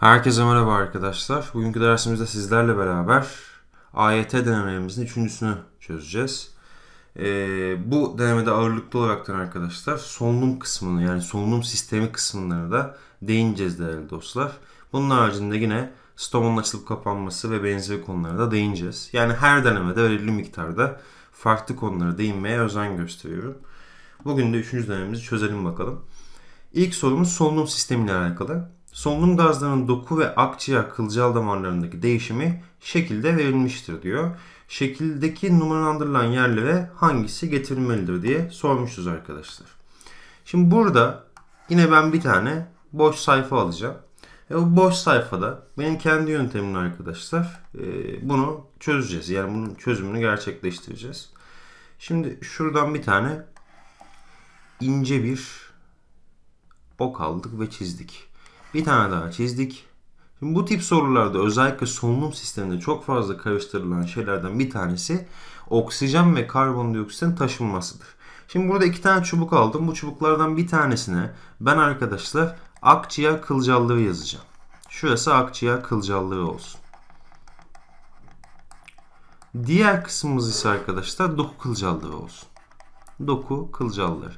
Herkese merhaba arkadaşlar. Bugünkü dersimizde sizlerle beraber AYT denememizin üçüncüsünü çözeceğiz. Ee, bu denemede ağırlıklı olarak olaraktan arkadaşlar solunum kısmını yani solunum sistemi kısımlarını da değineceğiz değerli dostlar. Bunun haricinde yine stomanın açılıp kapanması ve benzeri konulara da değineceğiz. Yani her denemede belirli miktarda farklı konulara değinmeye özen gösteriyorum. Bugün de üçüncü denememizi çözelim bakalım. İlk sorumuz solunum sistemiyle alakalı. Solunum gazlarının doku ve akciğer kılcal damarlarındaki değişimi şekilde verilmiştir diyor. Şekildeki numaralandırılan yerlere hangisi getirilmelidir diye sormuşuz arkadaşlar. Şimdi burada yine ben bir tane boş sayfa alacağım. E o boş sayfada benim kendi yöntemimle arkadaşlar e, bunu çözeceğiz. Yani bunun çözümünü gerçekleştireceğiz. Şimdi şuradan bir tane ince bir ok aldık ve çizdik. Bir tane daha çizdik. Şimdi bu tip sorularda özellikle solunum sisteminde çok fazla karıştırılan şeylerden bir tanesi oksijen ve karbondioksitin taşınmasıdır. Şimdi burada iki tane çubuk aldım. Bu çubuklardan bir tanesine ben arkadaşlar akciğer kılcallığı yazacağım. Şurası akciğer kılcallığı olsun. Diğer kısmımız ise arkadaşlar doku kılcallığı olsun. Doku kılcalları.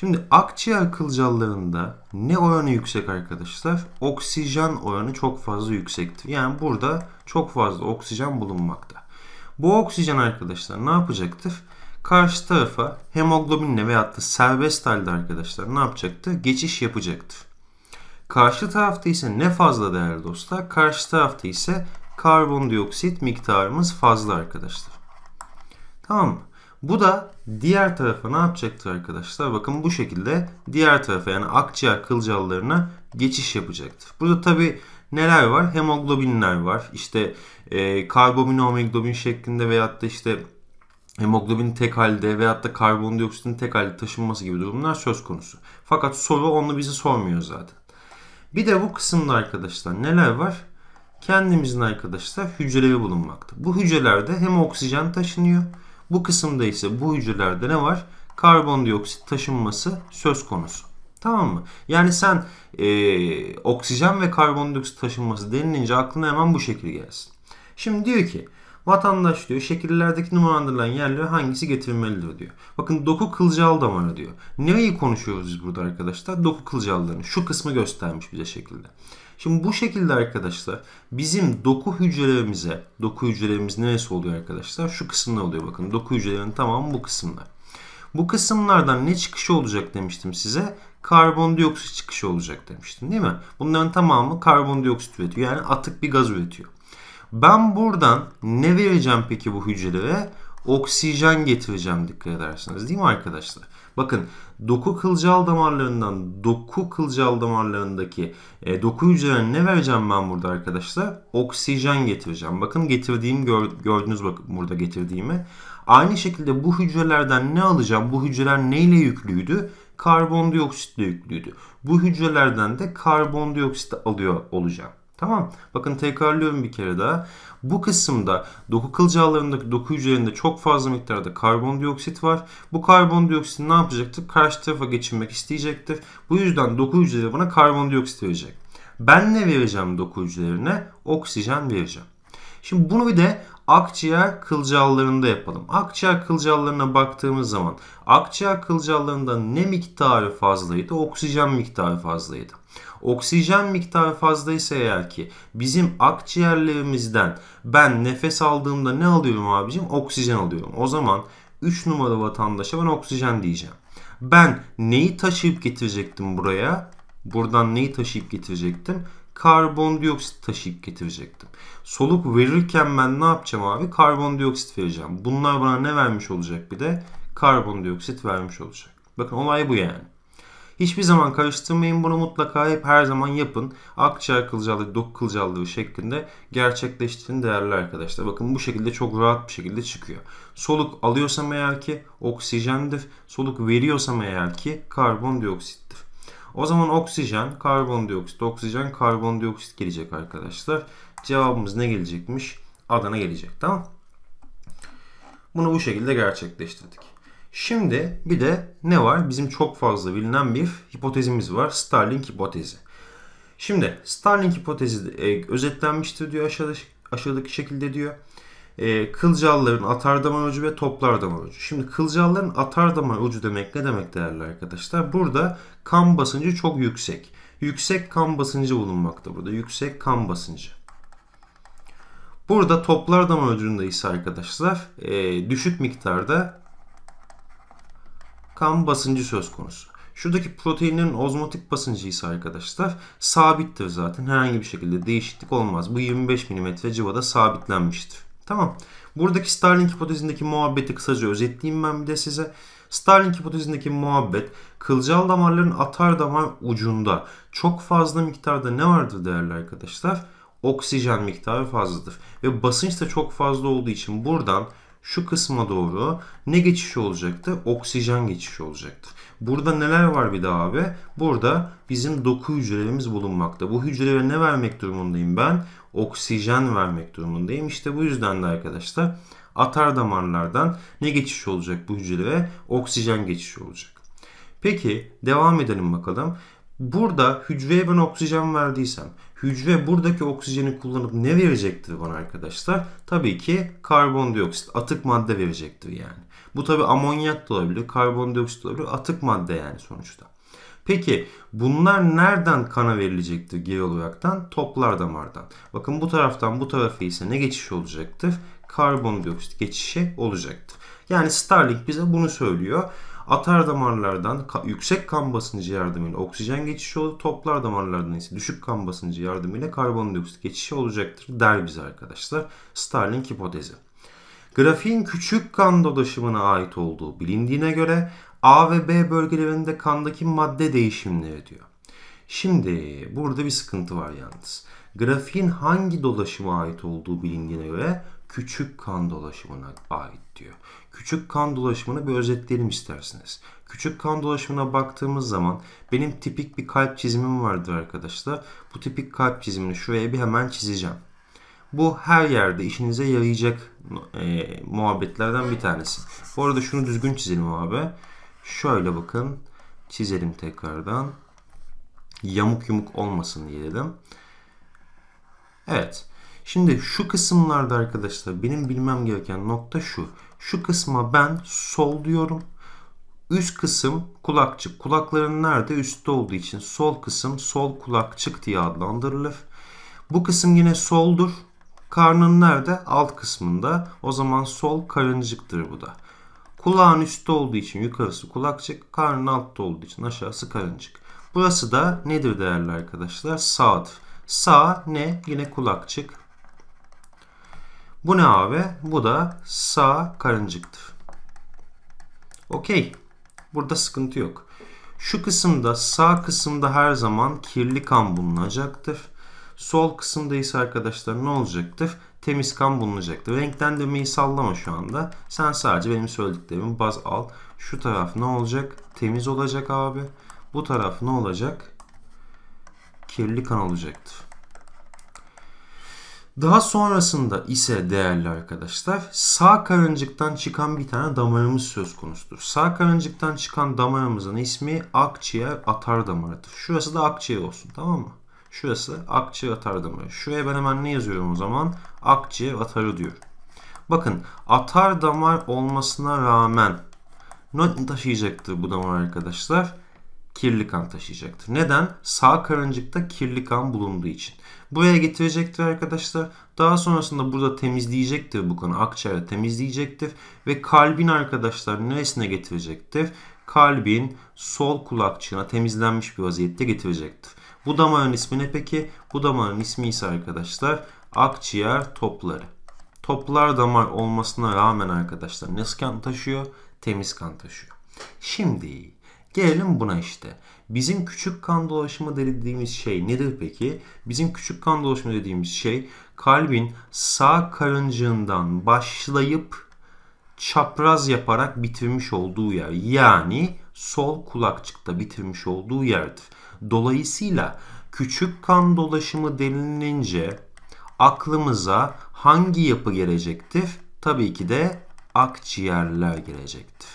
Şimdi akciğer kılcallarında ne oranı yüksek arkadaşlar? Oksijen oranı çok fazla yüksektir. Yani burada çok fazla oksijen bulunmakta. Bu oksijen arkadaşlar ne yapacaktır? Karşı tarafa hemoglobinle veyahut da serbest halde arkadaşlar ne yapacaktır? Geçiş yapacaktır. Karşı tarafta ise ne fazla değerli dostlar? Karşı tarafta ise karbondioksit miktarımız fazla arkadaşlar. Tamam mı? Bu da diğer tarafa ne yapacaktır arkadaşlar? Bakın bu şekilde diğer tarafa yani akciğer kılcallarına geçiş yapacaktır. Burada tabi neler var? Hemoglobinler var. İşte e, karbobin, homoglobin şeklinde veyahut da işte hemoglobin tek halde veyahut da karbondioksitin tek halde taşınması gibi durumlar söz konusu. Fakat soru onu bize sormuyor zaten. Bir de bu kısımda arkadaşlar neler var? Kendimizin arkadaşlar hücreleri bulunmakta. Bu hücrelerde hem oksijen taşınıyor bu kısımda ise bu hücrelerde ne var? Karbondioksit taşınması söz konusu. Tamam mı? Yani sen e, oksijen ve karbondioksit taşınması denilince aklına hemen bu şekil gelsin. Şimdi diyor ki Vatandaş diyor şekillerdeki numaralandırılan yerleri hangisi getirilmelidir diyor. Bakın doku kılcal damarı diyor. Neyi konuşuyoruz biz burada arkadaşlar? Doku kılcallarını. Şu kısmı göstermiş bize şekilde. Şimdi bu şekilde arkadaşlar bizim doku hücrelerimize, doku hücrelerimiz neresi oluyor arkadaşlar? Şu kısımlar oluyor bakın. Doku hücrelerinin tamamı bu kısımlar. Bu kısımlardan ne çıkışı olacak demiştim size? Karbondioksit çıkışı olacak demiştim değil mi? Bunların tamamı karbondioksit üretiyor. Yani atık bir gaz üretiyor. Ben buradan ne vereceğim peki bu hücrelere? oksijen getireceğim dikkat edersiniz değil mi arkadaşlar? Bakın doku kılcal damarlarından doku kılcal damarlarındaki e, doku hücrelerine ne vereceğim ben burada arkadaşlar? Oksijen getireceğim. Bakın getirdiğim gör, gördünüz bak burada getirdiğimi. Aynı şekilde bu hücrelerden ne alacağım? Bu hücreler neyle yüklüydü? Karbondioksitle yüklüydü. Bu hücrelerden de karbondioksit alıyor olacağım. Tamam. Bakın tekrarlıyorum bir kere daha. Bu kısımda doku kılcallarındaki doku hücrelerinde çok fazla miktarda karbondioksit var. Bu karbondioksit ne yapacaktır? Karşı tarafa geçirmek isteyecektir. Bu yüzden doku hücreleri bana karbondioksit verecek. Ben ne vereceğim doku hücrelerine? Oksijen vereceğim. Şimdi bunu bir de akciğer kılcallarında yapalım. Akciğer kılcallarına baktığımız zaman akciğer kılcallarında ne miktarı fazlaydı? Oksijen miktarı fazlaydı. Oksijen miktarı fazlaysa eğer ki bizim akciğerlerimizden ben nefes aldığımda ne alıyorum abicim? Oksijen alıyorum. O zaman 3 numara vatandaşa ben oksijen diyeceğim. Ben neyi taşıyıp getirecektim buraya? Buradan neyi taşıyıp getirecektim? Karbondioksit taşıyıp getirecektim. Soluk verirken ben ne yapacağım abi? Karbondioksit vereceğim. Bunlar bana ne vermiş olacak bir de? Karbondioksit vermiş olacak. Bakın olay bu yani. Hiçbir zaman karıştırmayın bunu mutlaka hep her zaman yapın. Akciğer kılcallığı, dok kılcallığı şeklinde gerçekleştirin değerli arkadaşlar. Bakın bu şekilde çok rahat bir şekilde çıkıyor. Soluk alıyorsam eğer ki oksijendir. Soluk veriyorsam eğer ki karbondioksittir. O zaman oksijen, karbondioksit, oksijen, karbondioksit gelecek arkadaşlar. Cevabımız ne gelecekmiş? Adana gelecek tamam Bunu bu şekilde gerçekleştirdik. Şimdi bir de ne var? Bizim çok fazla bilinen bir hipotezimiz var. Starlink hipotezi. Şimdi Starlink hipotezi e, özetlenmiştir diyor aşağıdaki, aşağıdaki şekilde diyor. E, kılcalların atar damar ucu ve toplar damar ucu. Şimdi kılcalların atar damar ucu demek ne demek değerli arkadaşlar? Burada kan basıncı çok yüksek. Yüksek kan basıncı bulunmakta burada. Yüksek kan basıncı. Burada toplar damar ucunda ise arkadaşlar e, düşük miktarda kan basıncı söz konusu. Şuradaki proteinin ozmotik basıncı ise arkadaşlar sabittir zaten. Herhangi bir şekilde değişiklik olmaz. Bu 25 mm civada sabitlenmiştir. Tamam. Buradaki Starling hipotezindeki muhabbeti kısaca özetleyeyim ben bir de size. Starling hipotezindeki muhabbet kılcal damarların atar damar ucunda çok fazla miktarda ne vardır değerli arkadaşlar? Oksijen miktarı fazladır. Ve basınç da çok fazla olduğu için buradan şu kısma doğru ne geçişi olacaktı? Oksijen geçişi olacaktı. Burada neler var bir daha abi? Burada bizim doku hücrelerimiz bulunmakta. Bu hücrelere ne vermek durumundayım ben? Oksijen vermek durumundayım. İşte bu yüzden de arkadaşlar atar damarlardan ne geçiş olacak bu hücrelere? Oksijen geçişi olacak. Peki devam edelim bakalım. Burada hücreye ben oksijen verdiysem Hücre buradaki oksijeni kullanıp ne verecektir bana arkadaşlar? Tabii ki karbondioksit, atık madde verecektir yani. Bu tabi amonyak da olabilir, karbondioksit olabilir, atık madde yani sonuçta. Peki bunlar nereden kana verilecektir geri olaraktan? Toplar damardan. Bakın bu taraftan bu tarafa ise ne geçiş olacaktır? Karbondioksit geçişi olacaktır. Yani Starlink bize bunu söylüyor. Atar damarlardan yüksek kan basıncı yardımıyla oksijen geçişi olur. toplar damarlardan ise düşük kan basıncı yardımıyla karbondioksit geçişi olacaktır der bize arkadaşlar Starling hipotezi. Grafiğin küçük kan dolaşımına ait olduğu bilindiğine göre A ve B bölgelerinde kandaki madde değişimleri diyor. Şimdi burada bir sıkıntı var yalnız. Grafiğin hangi dolaşıma ait olduğu bilindiğine göre küçük kan dolaşımına ait diyor küçük kan dolaşımını bir özetleyelim isterseniz. Küçük kan dolaşımına baktığımız zaman benim tipik bir kalp çizimim vardır arkadaşlar. Bu tipik kalp çizimini şuraya bir hemen çizeceğim. Bu her yerde işinize yarayacak e, muhabbetlerden bir tanesi. Bu arada şunu düzgün çizelim abi. Şöyle bakın. Çizelim tekrardan. Yamuk yumuk olmasın diyelim. Evet. Şimdi şu kısımlarda arkadaşlar benim bilmem gereken nokta şu. Şu kısma ben sol diyorum. Üst kısım kulakçık. Kulakların nerede? Üstte olduğu için sol kısım sol kulakçık diye adlandırılır. Bu kısım yine soldur. Karnın nerede? Alt kısmında. O zaman sol karıncıktır bu da. Kulağın üstte olduğu için yukarısı kulakçık, karnın altta olduğu için aşağısı karıncık. Burası da nedir değerli arkadaşlar? Sağdır. Sağ ne? Yine kulakçık. Bu ne abi? Bu da sağ karıncıktır. Okey. Burada sıkıntı yok. Şu kısımda sağ kısımda her zaman kirli kan bulunacaktır. Sol kısımda ise arkadaşlar ne olacaktır? Temiz kan bulunacaktır. Renklendirmeyi sallama şu anda. Sen sadece benim söylediklerimi baz al. Şu taraf ne olacak? Temiz olacak abi. Bu taraf ne olacak? Kirli kan olacaktır. Daha sonrasında ise değerli arkadaşlar sağ karıncıktan çıkan bir tane damarımız söz konusudur. Sağ karıncıktan çıkan damarımızın ismi akciğer atar damarıdır. Şurası da akciğer olsun tamam mı? Şurası akciğer atar damarı. Şuraya ben hemen ne yazıyorum o zaman? Akciğer atarı diyor. Bakın atar damar olmasına rağmen ne taşıyacaktır bu damar arkadaşlar? Kirli kan taşıyacaktır. Neden? Sağ karıncıkta kirli kan bulunduğu için buraya getirecektir arkadaşlar. Daha sonrasında burada temizleyecektir bu konu. Akciğer temizleyecektir. Ve kalbin arkadaşlar neresine getirecektir? Kalbin sol kulakçığına temizlenmiş bir vaziyette getirecektir. Bu damarın ismi ne peki? Bu damarın ismi ise arkadaşlar akciğer topları. Toplar damar olmasına rağmen arkadaşlar ne kan taşıyor? Temiz kan taşıyor. Şimdi Gelelim buna işte. Bizim küçük kan dolaşımı dediğimiz şey nedir peki? Bizim küçük kan dolaşımı dediğimiz şey kalbin sağ karıncığından başlayıp çapraz yaparak bitirmiş olduğu yer. Yani sol kulakçıkta bitirmiş olduğu yerdir. Dolayısıyla küçük kan dolaşımı denilince aklımıza hangi yapı gelecektir? Tabii ki de akciğerler gelecektir.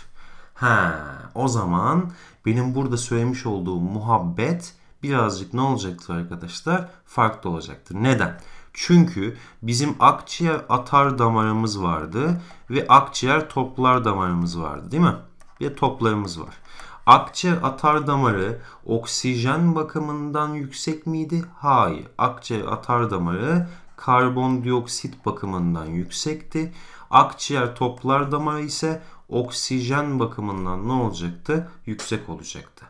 Ha, o zaman benim burada söylemiş olduğum muhabbet birazcık ne olacaktır arkadaşlar? Farklı olacaktır. Neden? Çünkü bizim akciğer atar damarımız vardı ve akciğer toplar damarımız vardı değil mi? Bir toplarımız var. Akciğer atar damarı oksijen bakımından yüksek miydi? Hayır. Akciğer atar damarı karbondioksit bakımından yüksekti. Akciğer toplar damarı ise oksijen bakımından ne olacaktı? Yüksek olacaktı.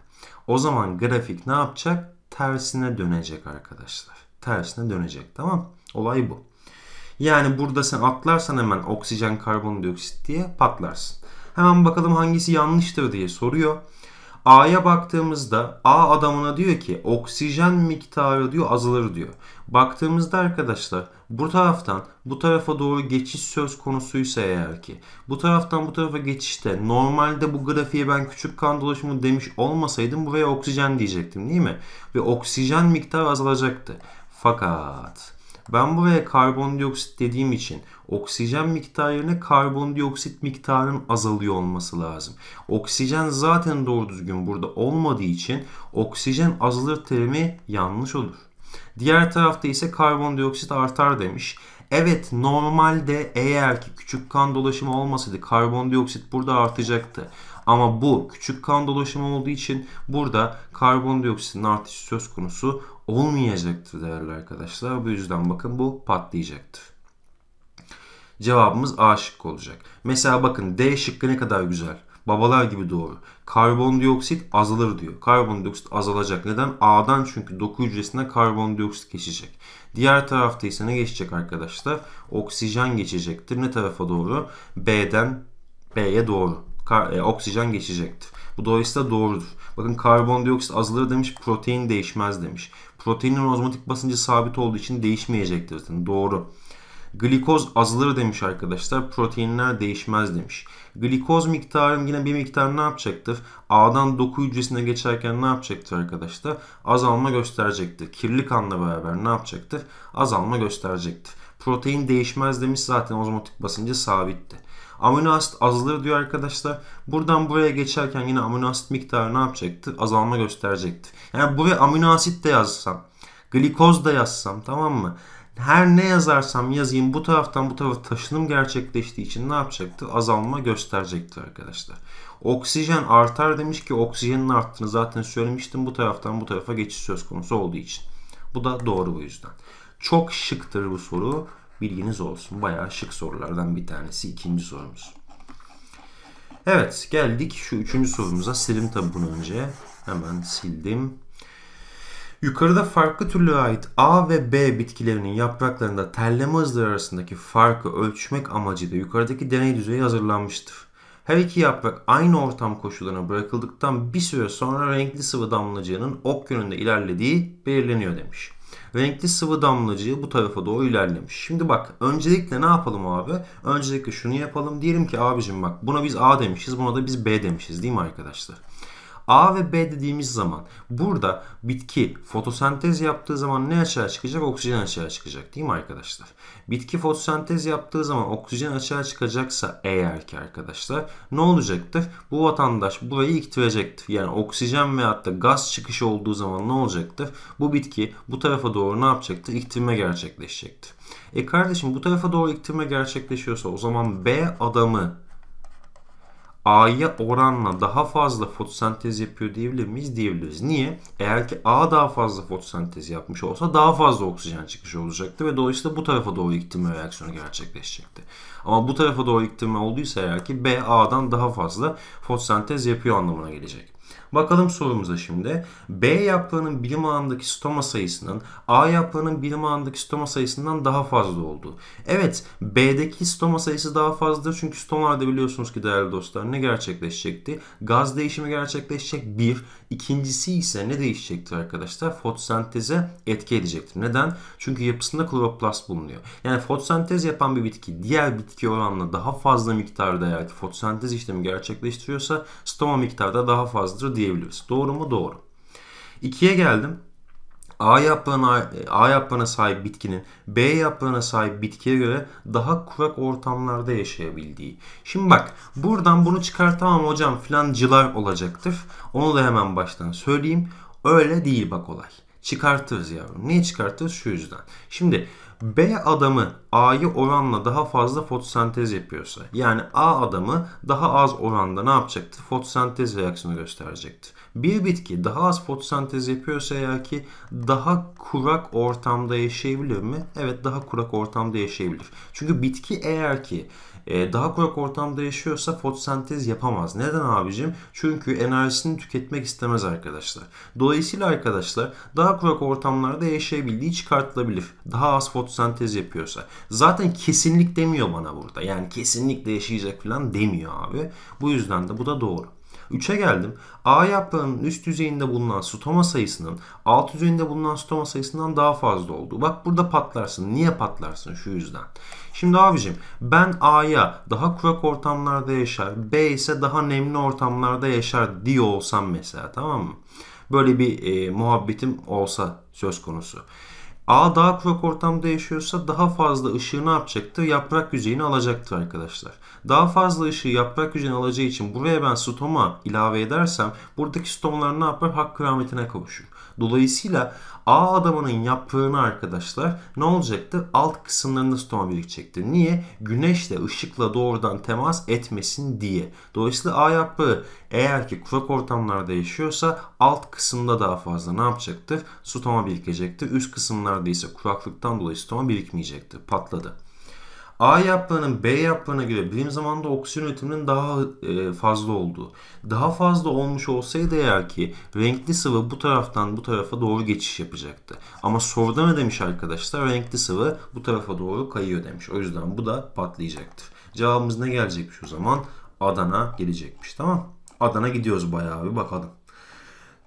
O zaman grafik ne yapacak? Tersine dönecek arkadaşlar. Tersine dönecek tamam Olay bu. Yani burada sen atlarsan hemen oksijen karbondioksit diye patlarsın. Hemen bakalım hangisi yanlıştır diye soruyor. A'ya baktığımızda A adamına diyor ki oksijen miktarı diyor azalır diyor. Baktığımızda arkadaşlar bu taraftan bu tarafa doğru geçiş söz konusuysa eğer ki bu taraftan bu tarafa geçişte normalde bu grafiğe ben küçük kan dolaşımı demiş olmasaydım buraya oksijen diyecektim değil mi? Ve oksijen miktarı azalacaktı. Fakat ben buraya karbondioksit dediğim için oksijen miktarı yerine karbondioksit miktarının azalıyor olması lazım. Oksijen zaten doğru düzgün burada olmadığı için oksijen azalır terimi yanlış olur. Diğer tarafta ise karbondioksit artar demiş. Evet normalde eğer ki küçük kan dolaşımı olmasaydı karbondioksit burada artacaktı. Ama bu küçük kan dolaşımı olduğu için burada karbondioksitin artışı söz konusu olmayacaktır değerli arkadaşlar. Bu yüzden bakın bu patlayacaktır. Cevabımız A şıkkı olacak. Mesela bakın D şıkkı ne kadar güzel. Babalar gibi doğru. Karbondioksit azalır diyor. Karbondioksit azalacak. Neden? A'dan çünkü doku hücresine karbondioksit geçecek. Diğer tarafta ise ne geçecek arkadaşlar? Oksijen geçecektir. Ne tarafa doğru? B'den B'ye doğru kar, e, oksijen geçecektir. Bu dolayısıyla doğrudur. Bakın karbondioksit azalır demiş, protein değişmez demiş. Proteinin ozmotik basıncı sabit olduğu için değişmeyecektir Doğru. Glikoz azalır demiş arkadaşlar. Proteinler değişmez demiş. Glikoz miktarım yine bir miktar ne yapacaktır? A'dan doku hücresine geçerken ne yapacaktır arkadaşlar? Azalma gösterecektir. Kirli kanla beraber ne yapacaktır? Azalma gösterecektir. Protein değişmez demiş zaten ozmotik basıncı sabitti. Amino asit azalır diyor arkadaşlar. Buradan buraya geçerken yine amino asit miktarı ne yapacaktı? Azalma gösterecekti. Yani buraya amino asit de yazsam, glikoz da yazsam tamam mı? Her ne yazarsam yazayım bu taraftan bu tarafa taşınım gerçekleştiği için ne yapacaktı? Azalma gösterecekti arkadaşlar. Oksijen artar demiş ki oksijenin arttığını zaten söylemiştim. Bu taraftan bu tarafa geçiş söz konusu olduğu için. Bu da doğru bu yüzden. Çok şıktır bu soru. Bilginiz olsun. Bayağı şık sorulardan bir tanesi. ikinci sorumuz. Evet geldik şu üçüncü sorumuza. Silim tabi bunu önce. Hemen sildim. Yukarıda farklı türlü ait A ve B bitkilerinin yapraklarında terleme hızları arasındaki farkı ölçmek amacıyla yukarıdaki deney düzeyi hazırlanmıştır. Her iki yaprak aynı ortam koşullarına bırakıldıktan bir süre sonra renkli sıvı damlacığının ok yönünde ilerlediği belirleniyor demiş. Renkli sıvı damlacığı bu tarafa doğru ilerlemiş. Şimdi bak öncelikle ne yapalım abi? Öncelikle şunu yapalım. Diyelim ki abicim bak buna biz A demişiz buna da biz B demişiz değil mi arkadaşlar? A ve B dediğimiz zaman burada bitki fotosentez yaptığı zaman ne aşağı çıkacak? Oksijen aşağı çıkacak değil mi arkadaşlar? Bitki fotosentez yaptığı zaman oksijen aşağı çıkacaksa eğer ki arkadaşlar ne olacaktır? Bu vatandaş burayı iktirecektir. Yani oksijen veyahut da gaz çıkışı olduğu zaman ne olacaktır? Bu bitki bu tarafa doğru ne yapacaktır? İktirme gerçekleşecektir. E kardeşim bu tarafa doğru iktirme gerçekleşiyorsa o zaman B adamı A'ya oranla daha fazla fotosentez yapıyor diyebilir miyiz? Diyebiliriz. Niye? Eğer ki A daha fazla fotosentez yapmış olsa daha fazla oksijen çıkışı olacaktı ve dolayısıyla bu tarafa doğru iktirme reaksiyonu gerçekleşecekti. Ama bu tarafa doğru iktirme olduysa eğer ki B A'dan daha fazla fotosentez yapıyor anlamına gelecek. Bakalım sorumuza şimdi. B yaprağının bilim alanındaki stoma sayısının A yaprağının bilim alanındaki stoma sayısından daha fazla olduğu. Evet B'deki stoma sayısı daha fazladır çünkü stomalarda biliyorsunuz ki değerli dostlar ne gerçekleşecekti? Gaz değişimi gerçekleşecek bir İkincisi ise ne değişecektir arkadaşlar? Fotosenteze etki edecektir. Neden? Çünkü yapısında kloroplast bulunuyor. Yani fotosentez yapan bir bitki diğer bitki oranla daha fazla miktarda eğer ki fotosentez işlemi gerçekleştiriyorsa stoma miktarda daha fazladır diyebiliriz. Doğru mu? Doğru. İkiye geldim. A yaprağına, A yaprağına sahip bitkinin B yaprağına sahip bitkiye göre daha kurak ortamlarda yaşayabildiği. Şimdi bak buradan bunu çıkartamam hocam filancılar olacaktır. Onu da hemen baştan söyleyeyim. Öyle değil bak olay. Çıkartırız yavrum. Niye çıkartırız? Şu yüzden. Şimdi B adamı A'yı oranla daha fazla fotosentez yapıyorsa yani A adamı daha az oranda ne yapacaktı? Fotosentez reaksiyonu gösterecektir. Bir bitki daha az fotosentez yapıyorsa eğer ki daha kurak ortamda yaşayabilir mi? Evet daha kurak ortamda yaşayabilir. Çünkü bitki eğer ki e, daha kurak ortamda yaşıyorsa fotosentez yapamaz. Neden abicim? Çünkü enerjisini tüketmek istemez arkadaşlar. Dolayısıyla arkadaşlar daha kurak ortamlarda yaşayabildiği çıkartılabilir. Daha az fotosentez yapıyorsa. Zaten kesinlik demiyor bana burada. Yani kesinlikle yaşayacak falan demiyor abi. Bu yüzden de bu da doğru. 3'e geldim. A yaprağının üst yüzeyinde bulunan stoma sayısının alt yüzeyinde bulunan stoma sayısından daha fazla olduğu. Bak burada patlarsın. Niye patlarsın? Şu yüzden. Şimdi abicim ben A'ya daha kurak ortamlarda yaşar, B ise daha nemli ortamlarda yaşar diyor olsam mesela tamam mı? Böyle bir e, muhabbetim olsa söz konusu. A daha kurak ortamda yaşıyorsa daha fazla ışığı ne yapacaktır? Yaprak yüzeyini alacaktır arkadaşlar. Daha fazla ışığı yaprak yüzeyini alacağı için buraya ben stoma ilave edersem buradaki stomalar ne yapar? Hak kıramitine kavuşur. Dolayısıyla A adamının yaptığını arkadaşlar ne olacaktı? Alt kısımlarında stoğan birikecekti. Niye? Güneşle ışıkla doğrudan temas etmesin diye. Dolayısıyla A yaprağı eğer ki kurak ortamlarda yaşıyorsa alt kısımda daha fazla ne yapacaktır? Stoma birikecekti. Üst kısımlarda ise kuraklıktan dolayı stoma birikmeyecekti. Patladı. A yapılanın B yapılana göre birim zamanda oksijen üretiminin daha e, fazla olduğu. Daha fazla olmuş olsaydı eğer ki renkli sıvı bu taraftan bu tarafa doğru geçiş yapacaktı. Ama soruda ne demiş arkadaşlar? Renkli sıvı bu tarafa doğru kayıyor demiş. O yüzden bu da patlayacaktır. Cevabımız ne gelecekmiş o zaman? Adana gelecekmiş tamam. Adana gidiyoruz bayağı bir bakalım.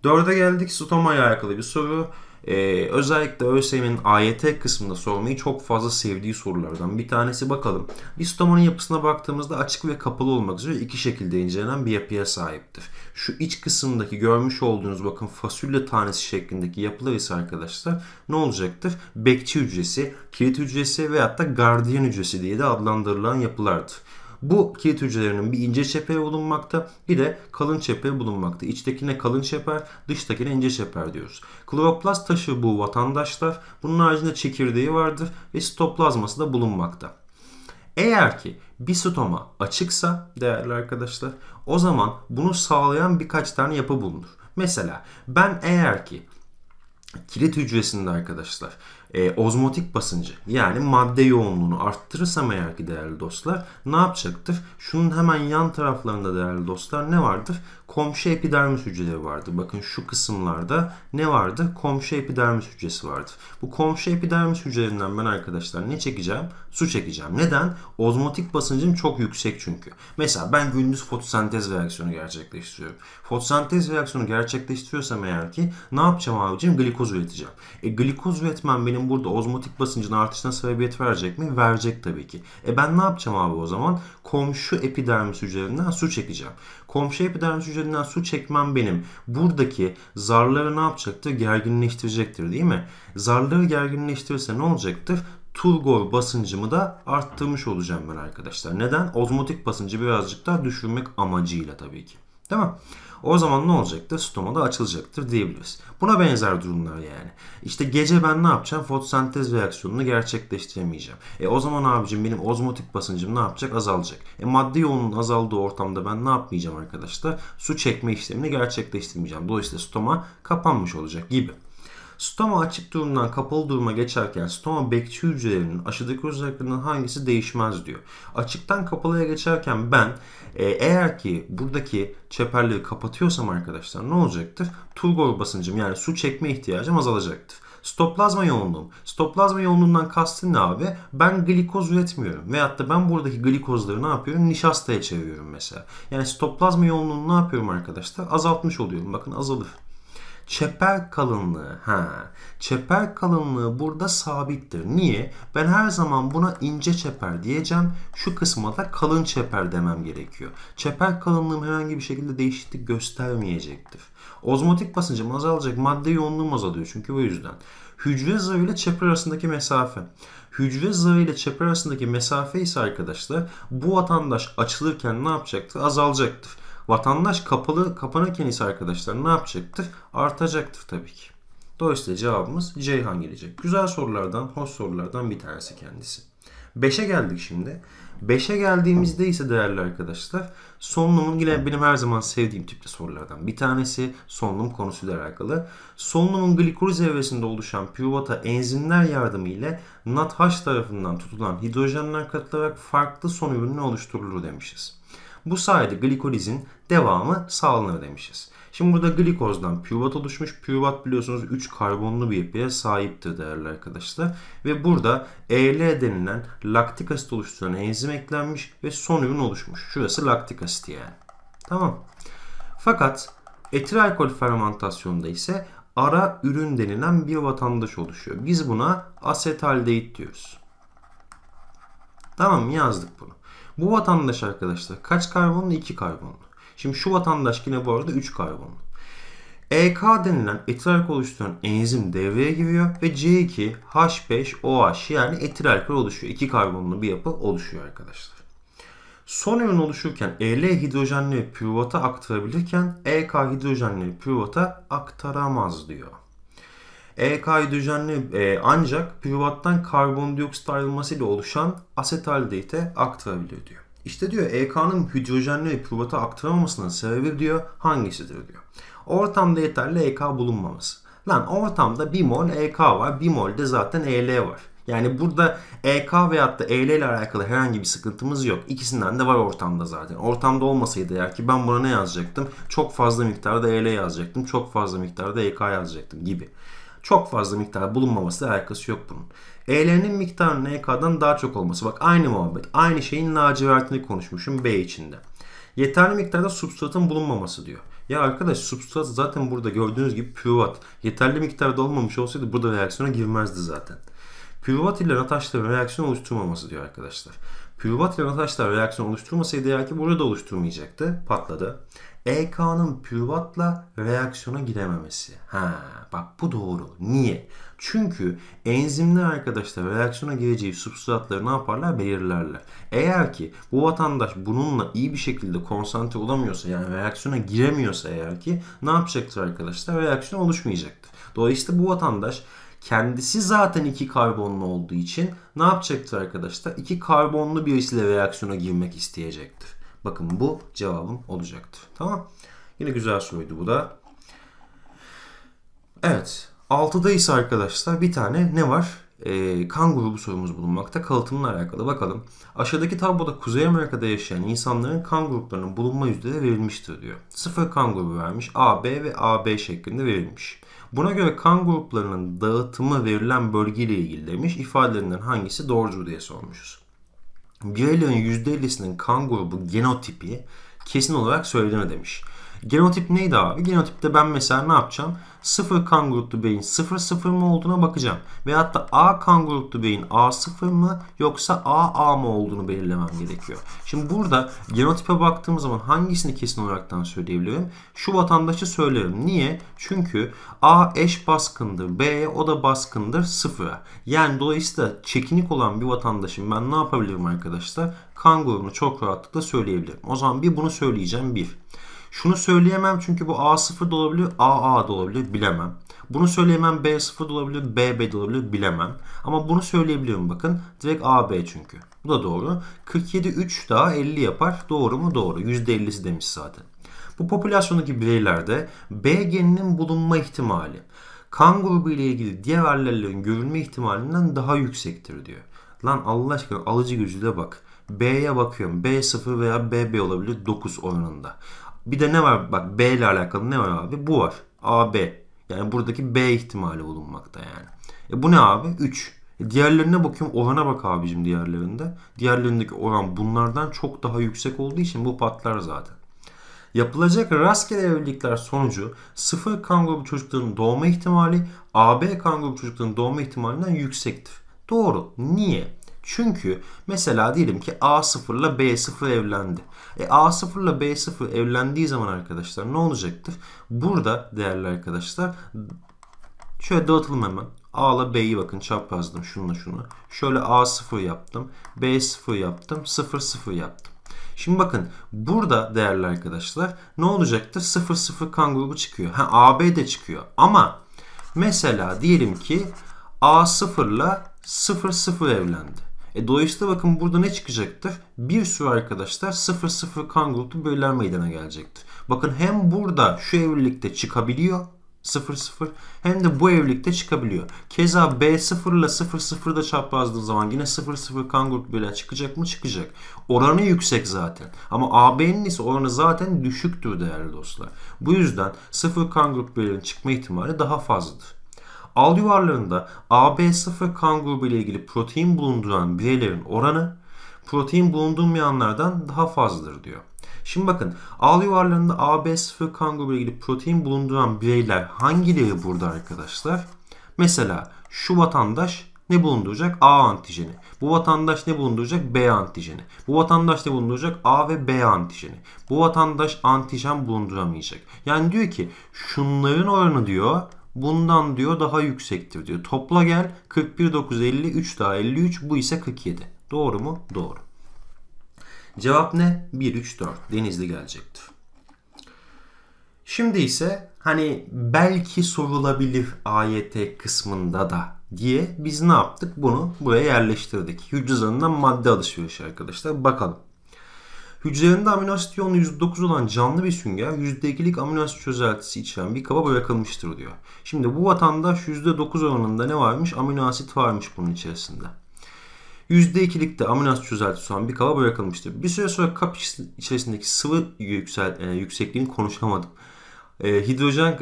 Dörde geldik. Stoma'ya alakalı bir soru. Ee, özellikle ÖSYM'in AYT kısmında sormayı çok fazla sevdiği sorulardan bir tanesi bakalım. Listomanın yapısına baktığımızda açık ve kapalı olmak üzere iki şekilde incelenen bir yapıya sahiptir. Şu iç kısımdaki görmüş olduğunuz bakın fasulye tanesi şeklindeki yapılar ise arkadaşlar ne olacaktır? Bekçi hücresi, kilit hücresi veyahut da gardiyan hücresi diye de adlandırılan yapılardır. Bu kilit hücrelerinin bir ince çeper bulunmakta bir de kalın çeper bulunmakta. İçtekine kalın çeper, dıştakine ince çeper diyoruz. Kloroplast taşı bu vatandaşlar. Bunun haricinde çekirdeği vardır ve sitoplazması da bulunmakta. Eğer ki bir sitoma açıksa değerli arkadaşlar o zaman bunu sağlayan birkaç tane yapı bulunur. Mesela ben eğer ki kilit hücresinde arkadaşlar e, ozmotik basıncı yani madde yoğunluğunu arttırırsam eğer ki değerli dostlar ne yapacaktır? Şunun hemen yan taraflarında değerli dostlar ne vardır? komşu epidermis hücreleri vardı. Bakın şu kısımlarda ne vardı? Komşu epidermis hücresi vardı. Bu komşu epidermis hücrelerinden ben arkadaşlar ne çekeceğim? Su çekeceğim. Neden? Ozmotik basıncım çok yüksek çünkü. Mesela ben gündüz fotosentez reaksiyonu gerçekleştiriyorum. Fotosentez reaksiyonu gerçekleştiriyorsam eğer ki ne yapacağım abicim? Glikoz üreteceğim. E glikoz üretmem benim burada ozmotik basıncın artışına sebebiyet verecek mi? Verecek tabii ki. E ben ne yapacağım abi o zaman? Komşu epidermis hücrelerinden su çekeceğim. Komşu epidermis hücrelerinden su çekmem benim. Buradaki zarları ne yapacaktır? Gerginleştirecektir değil mi? Zarları gerginleştirirse ne olacaktır? turgor basıncımı da arttırmış olacağım ben arkadaşlar. Neden? Ozmotik basıncı birazcık daha düşürmek amacıyla tabii ki. Değil mi? O zaman ne olacaktır? Stoma da açılacaktır diyebiliriz. Buna benzer durumlar yani. İşte gece ben ne yapacağım? Fotosentez reaksiyonunu gerçekleştiremeyeceğim. E o zaman abicim benim ozmotik basıncım ne yapacak? Azalacak. E maddi yoğunluğun azaldığı ortamda ben ne yapmayacağım arkadaşlar? Su çekme işlemini gerçekleştirmeyeceğim. Dolayısıyla stoma kapanmış olacak gibi. Stoma açık durumdan kapalı duruma geçerken stoma bekçi hücrelerinin aşıdaki özelliklerinden hangisi değişmez diyor. Açıktan kapalıya geçerken ben e, eğer ki buradaki çeperleri kapatıyorsam arkadaşlar ne olacaktır? Turgor basıncım yani su çekme ihtiyacım azalacaktır. Stoplazma yoğunluğum. Stoplazma yoğunluğundan kastın ne abi? Ben glikoz üretmiyorum. Veyahut da ben buradaki glikozları ne yapıyorum? Nişastaya çeviriyorum mesela. Yani stoplazma yoğunluğunu ne yapıyorum arkadaşlar? Azaltmış oluyorum. Bakın azalır. Çeper kalınlığı. Ha. Çeper kalınlığı burada sabittir. Niye? Ben her zaman buna ince çeper diyeceğim. Şu kısma da kalın çeper demem gerekiyor. Çeper kalınlığım herhangi bir şekilde değişiklik göstermeyecektir. Ozmotik basıncım azalacak. Madde yoğunluğum azalıyor çünkü bu yüzden. Hücre zarı ile çeper arasındaki mesafe. Hücre zarı ile çeper arasındaki mesafe ise arkadaşlar bu vatandaş açılırken ne yapacaktır? Azalacaktır. Vatandaş kapalı kapanırken ise arkadaşlar ne yapacaktır? Artacaktır tabii ki. Dolayısıyla cevabımız Ceyhan gelecek. Güzel sorulardan, hoş sorulardan bir tanesi kendisi. 5'e geldik şimdi. 5'e geldiğimizde ise değerli arkadaşlar solunumun yine benim her zaman sevdiğim tipte sorulardan bir tanesi solunum konusuyla alakalı. Solunumun glikoz evresinde oluşan pivota enzimler yardımı ile NADH tarafından tutulan hidrojenler katılarak farklı son ürünü oluşturulur demişiz. Bu sayede glikolizin devamı sağlanır demişiz. Şimdi burada glikozdan pürvat oluşmuş. Pürvat biliyorsunuz 3 karbonlu bir yapıya sahiptir değerli arkadaşlar. Ve burada EL denilen laktik asit oluşturan enzim eklenmiş ve son ürün oluşmuş. Şurası laktik asit yani. Tamam. Fakat etil alkol fermentasyonda ise ara ürün denilen bir vatandaş oluşuyor. Biz buna asetaldehit diyoruz. Tamam yazdık bunu. Bu vatandaş arkadaşlar kaç karbonlu? 2 karbonlu. Şimdi şu vatandaş yine bu arada 3 karbonlu. EK denilen etil alkol oluşturan enzim devreye giriyor ve C2H5OH yani etil alkol oluşuyor. 2 karbonlu bir yapı oluşuyor arkadaşlar. Son ürün oluşurken EL hidrojenleri pürvata aktarabilirken EK hidrojenleri pürvata aktaramaz diyor. EK'yı düzenli e, ancak pürüvattan karbondioksit ayrılmasıyla oluşan asetaldehite aktarabilir diyor. İşte diyor EK'nın hidrojenleri pürüvata aktaramamasının sebebi diyor hangisidir diyor. Ortamda yeterli EK bulunmaması. Lan ortamda 1 mol EK var 1 mol de zaten EL var. Yani burada EK veyahut da EL ile alakalı herhangi bir sıkıntımız yok. İkisinden de var ortamda zaten. Ortamda olmasaydı eğer ki ben buna ne yazacaktım? Çok fazla miktarda EL yazacaktım. Çok fazla miktarda EK yazacaktım gibi çok fazla miktar bulunmaması alakası yok bunun. E'lerinin miktarının EK'dan daha çok olması. Bak aynı muhabbet. Aynı şeyin lacivertini konuşmuşum B içinde. Yeterli miktarda substratın bulunmaması diyor. Ya arkadaş substrat zaten burada gördüğünüz gibi pürvat. Yeterli miktarda olmamış olsaydı burada reaksiyona girmezdi zaten. Pürvat ile nataşların reaksiyon oluşturmaması diyor arkadaşlar. Pürvat ile nataşlar reaksiyon oluşturmasaydı ya ki burada da oluşturmayacaktı. Patladı. EK'nın pürvatla reaksiyona girememesi. Ha, bak bu doğru. Niye? Çünkü enzimler arkadaşlar reaksiyona gireceği substratları ne yaparlar? Belirlerler. Eğer ki bu vatandaş bununla iyi bir şekilde konsantre olamıyorsa yani reaksiyona giremiyorsa eğer ki ne yapacaktır arkadaşlar? Reaksiyon oluşmayacaktır. Dolayısıyla bu vatandaş kendisi zaten iki karbonlu olduğu için ne yapacaktır arkadaşlar? İki karbonlu birisiyle reaksiyona girmek isteyecektir. Bakın bu cevabım olacaktı, Tamam. Yine güzel soruydu bu da. Evet. 6'dayız arkadaşlar. Bir tane ne var? E, kan grubu sorumuz bulunmakta. Kalıtımla alakalı bakalım. Aşağıdaki tabloda Kuzey Amerika'da yaşayan insanların kan gruplarının bulunma yüzdeleri verilmiştir diyor. Sıfır kan grubu vermiş. A, B ve AB şeklinde verilmiş. Buna göre kan gruplarının dağıtımı verilen bölgeyle ilgili demiş. İfadelerinden hangisi doğrudur diye sormuşuz. Greylerin %50'sinin kan grubu genotipi kesin olarak söylediğini demiş. Genotip neydi abi? Genotipte ben mesela ne yapacağım? 0 kan gruplu beyin 0 0 mı olduğuna bakacağım. Ve hatta A kan gruplu beyin A 0 mı yoksa A A mı olduğunu belirlemem gerekiyor. Şimdi burada genotipe baktığımız zaman hangisini kesin olaraktan söyleyebilirim? Şu vatandaşı söylerim. Niye? Çünkü A eş baskındır. B o da baskındır 0'a. Yani dolayısıyla çekinik olan bir vatandaşım ben ne yapabilirim arkadaşlar? Kan grubunu çok rahatlıkla söyleyebilirim. O zaman bir bunu söyleyeceğim bir. Şunu söyleyemem çünkü bu A0 da olabilir, AA da olabilir bilemem. Bunu söyleyemem B0 da olabilir, BB de olabilir bilemem. Ama bunu söyleyebiliyorum bakın. Direkt AB çünkü. Bu da doğru. 47 3 daha 50 yapar. Doğru mu? Doğru. %50'si demiş zaten. Bu popülasyondaki bireylerde B geninin bulunma ihtimali kan grubu ile ilgili diğer allellerin görülme ihtimalinden daha yüksektir diyor. Lan Allah aşkına alıcı gücüyle bak. B'ye bakıyorum. B0 veya BB olabilir 9 oranında. Bir de ne var bak B ile alakalı ne var abi? Bu var. A B. Yani buradaki B ihtimali bulunmakta yani. E bu ne abi? 3. E diğerlerine bakıyorum orana bak abicim diğerlerinde. Diğerlerindeki oran bunlardan çok daha yüksek olduğu için bu patlar zaten. Yapılacak rastgele evlilikler sonucu sıfır kan grubu çocukların doğma ihtimali AB kan grubu çocukların doğma ihtimalinden yüksektir. Doğru. Niye? Çünkü mesela diyelim ki A0 ile B0 evlendi. E A0 ile B0 evlendiği zaman arkadaşlar ne olacaktır? Burada değerli arkadaşlar şöyle dağıtalım hemen. A ile B'yi bakın çaprazladım şununla şunu. Şöyle A0 yaptım. B0 yaptım. 0 0 yaptım. Şimdi bakın burada değerli arkadaşlar ne olacaktır? 0 0 kan grubu çıkıyor. Ha AB de çıkıyor. Ama mesela diyelim ki A0 ile 0 0 evlendi. E dolayısıyla bakın burada ne çıkacaktır? Bir sürü arkadaşlar 0-0 kan gruplu birler meydana gelecektir. Bakın hem burada şu evlilikte çıkabiliyor 0-0 hem de bu evlilikte çıkabiliyor. Keza B0 ile 0-0 da çaprazdığı zaman yine 0-0 kan grup birler çıkacak mı? Çıkacak. Oranı yüksek zaten. Ama AB'nin ise oranı zaten düşüktür değerli dostlar. Bu yüzden 0 kan grup çıkma ihtimali daha fazladır. Al yuvarlarında AB0 kan grubu ile ilgili protein bulunduran bireylerin oranı protein bulundurmayanlardan daha fazladır diyor. Şimdi bakın al yuvarlarında AB0 kan grubu ile ilgili protein bulunduran bireyler hangileri burada arkadaşlar? Mesela şu vatandaş ne bulunduracak? A antijeni. Bu vatandaş ne bulunduracak? B antijeni. Bu vatandaş ne bulunduracak? A ve B antijeni. Bu vatandaş antijen bulunduramayacak. Yani diyor ki şunların oranı diyor bundan diyor daha yüksektir diyor. Topla gel 41 9 50 3 daha 53 bu ise 47. Doğru mu? Doğru. Cevap ne? 1 3 4 Denizli gelecektir. Şimdi ise hani belki sorulabilir AYT kısmında da diye biz ne yaptık? Bunu buraya yerleştirdik. Hücrüzanından madde alışverişi arkadaşlar. Bakalım. Hücrelerinde amino asit yoğunluğu %9 olan canlı bir sünger %2'lik amino asit çözeltisi içeren bir kaba bırakılmıştır diyor. Şimdi bu vatandaş %9 oranında ne varmış? Amino asit varmış bunun içerisinde. %2'lik de amino asit çözeltisi olan bir kaba bırakılmıştır. Bir süre sonra kap içerisindeki sıvı yüksel, e, yüksekliğini konuşamadım. E, hidrojen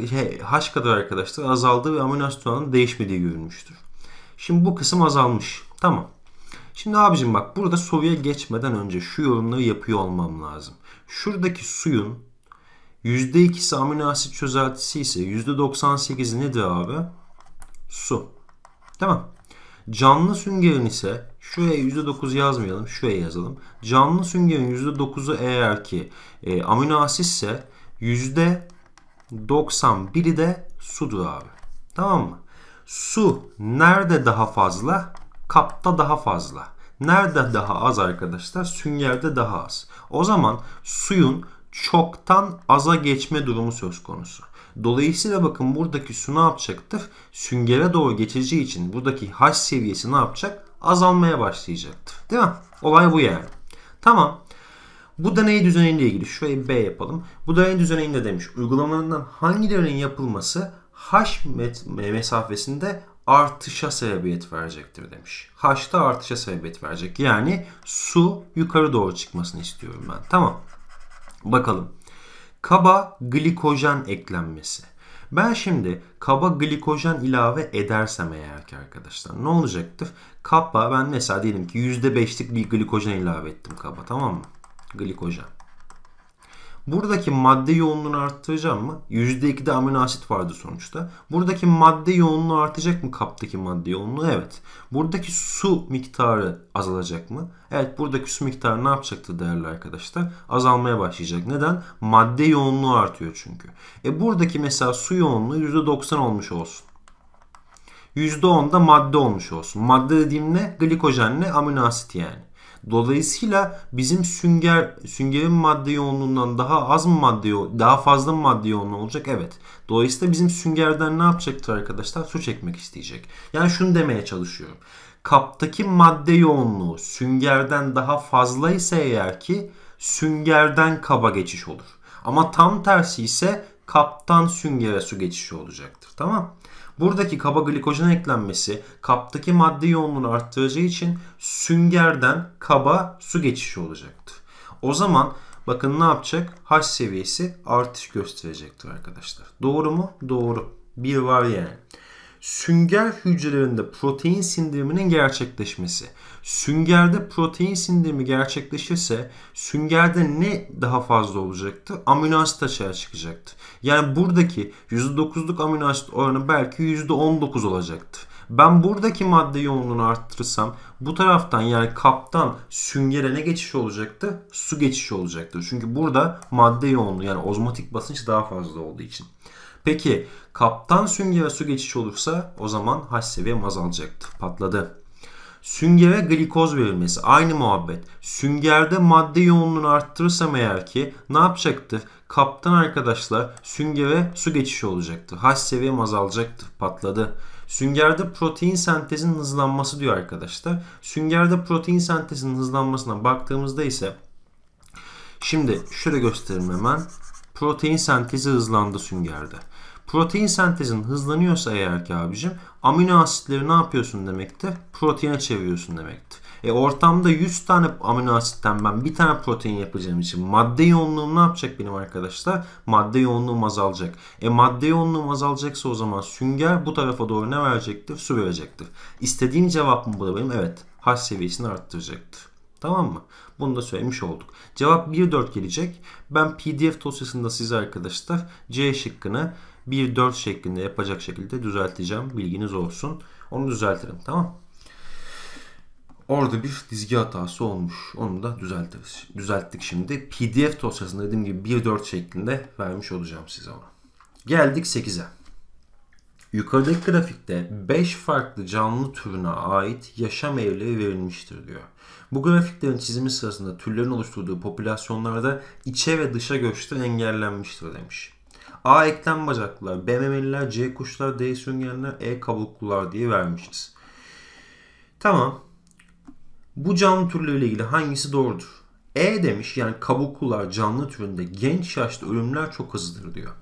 H kadar arkadaşlar azaldı ve amino asit oranının değişmediği görülmüştür. Şimdi bu kısım azalmış. Tamam. Şimdi abicim bak burada soruya geçmeden önce şu yorumları yapıyor olmam lazım. Şuradaki suyun %2'si amino asit çözeltisi ise %98'i nedir abi? Su. Tamam. Canlı süngerin ise şuraya %9 yazmayalım şuraya yazalım. Canlı süngerin %9'u eğer ki e, amino asitse %91'i de sudur abi. Tamam mı? Su nerede daha fazla? Kapta daha fazla. Nerede daha az arkadaşlar? Süngerde daha az. O zaman suyun çoktan aza geçme durumu söz konusu. Dolayısıyla bakın buradaki su ne yapacaktır? Süngere doğru geçeceği için buradaki H seviyesi ne yapacak? Azalmaya başlayacaktır. Değil mi? Olay bu yani. Tamam. Bu deney düzeniyle ilgili bir B yapalım. Bu deney düzeninde demiş uygulamalarından hangilerinin yapılması H mesafesinde artışa sebebiyet verecektir demiş. Haşta artışa sebebiyet verecek. Yani su yukarı doğru çıkmasını istiyorum ben. Tamam. Bakalım. Kaba glikojen eklenmesi. Ben şimdi kaba glikojen ilave edersem eğer ki arkadaşlar ne olacaktır? Kaba ben mesela diyelim ki %5'lik bir glikojen ilave ettim kaba tamam mı? Glikojen. Buradaki madde yoğunluğunu arttıracak mı? %2'de amino asit vardı sonuçta. Buradaki madde yoğunluğu artacak mı kaptaki madde yoğunluğu? Evet. Buradaki su miktarı azalacak mı? Evet buradaki su miktarı ne yapacaktı değerli arkadaşlar? Azalmaya başlayacak. Neden? Madde yoğunluğu artıyor çünkü. E buradaki mesela su yoğunluğu %90 olmuş olsun. %10 da madde olmuş olsun. Madde dediğim ne? Glikojenle amino asit yani. Dolayısıyla bizim sünger süngerin madde yoğunluğundan daha az mı madde daha fazla mı madde yoğunluğu olacak? Evet. Dolayısıyla bizim süngerden ne yapacaktır arkadaşlar? Su çekmek isteyecek. Yani şunu demeye çalışıyorum. Kaptaki madde yoğunluğu süngerden daha fazla ise eğer ki süngerden kaba geçiş olur. Ama tam tersi ise kaptan süngere su geçişi olacaktır. Tamam? Buradaki kaba glikojen eklenmesi kaptaki madde yoğunluğunu arttıracağı için süngerden kaba su geçişi olacaktır. O zaman bakın ne yapacak? H seviyesi artış gösterecektir arkadaşlar. Doğru mu? Doğru. Bir var yani sünger hücrelerinde protein sindiriminin gerçekleşmesi. Süngerde protein sindirimi gerçekleşirse süngerde ne daha fazla olacaktı? Amino asit açığa çıkacaktı. Yani buradaki %9'luk amino asit oranı belki %19 olacaktı. Ben buradaki madde yoğunluğunu arttırırsam bu taraftan yani kaptan süngere ne geçiş olacaktı? Su geçişi olacaktı. Çünkü burada madde yoğunluğu yani ozmotik basınç daha fazla olduğu için. Peki kaptan süngere su geçiş olursa o zaman H seviyem azalacaktır. Patladı. Süngere glikoz verilmesi aynı muhabbet. Süngerde madde yoğunluğunu arttırırsam eğer ki ne yapacaktır? Kaptan arkadaşlar süngere su geçişi olacaktır. H seviyem azalacaktır. Patladı. Süngerde protein sentezinin hızlanması diyor arkadaşlar. Süngerde protein sentezinin hızlanmasına baktığımızda ise şimdi şöyle göstereyim hemen. Protein sentezi hızlandı süngerde. Protein sentezin hızlanıyorsa eğer ki abicim amino asitleri ne yapıyorsun demektir? Proteine çeviriyorsun demektir. E ortamda 100 tane amino asitten ben bir tane protein yapacağım için madde yoğunluğum ne yapacak benim arkadaşlar? Madde yoğunluğum azalacak. E madde yoğunluğum azalacaksa o zaman sünger bu tarafa doğru ne verecektir? Su verecektir. İstediğim cevap mı bu da benim? Evet. H seviyesini arttıracaktır. Tamam mı? Bunu da söylemiş olduk. Cevap 1-4 gelecek. Ben PDF dosyasında size arkadaşlar C şıkkını 1-4 şeklinde yapacak şekilde düzelteceğim. Bilginiz olsun. Onu düzeltirim tamam Orada bir dizgi hatası olmuş. Onu da düzeltiriz. Düzelttik şimdi. PDF dosyasında dediğim gibi 1.4 şeklinde vermiş olacağım size onu. Geldik 8'e. Yukarıdaki grafikte 5 farklı canlı türüne ait yaşam evleri verilmiştir diyor. Bu grafiklerin çizimi sırasında türlerin oluşturduğu popülasyonlarda içe ve dışa göçte engellenmiştir demiş. A eklem bacaklar, B memeliler, C kuşlar, D süngenler, E kabuklular diye vermişiz. Tamam. Bu canlı türleriyle ilgili hangisi doğrudur? E demiş yani kabuklular canlı türünde genç yaşta ölümler çok hızlıdır diyor.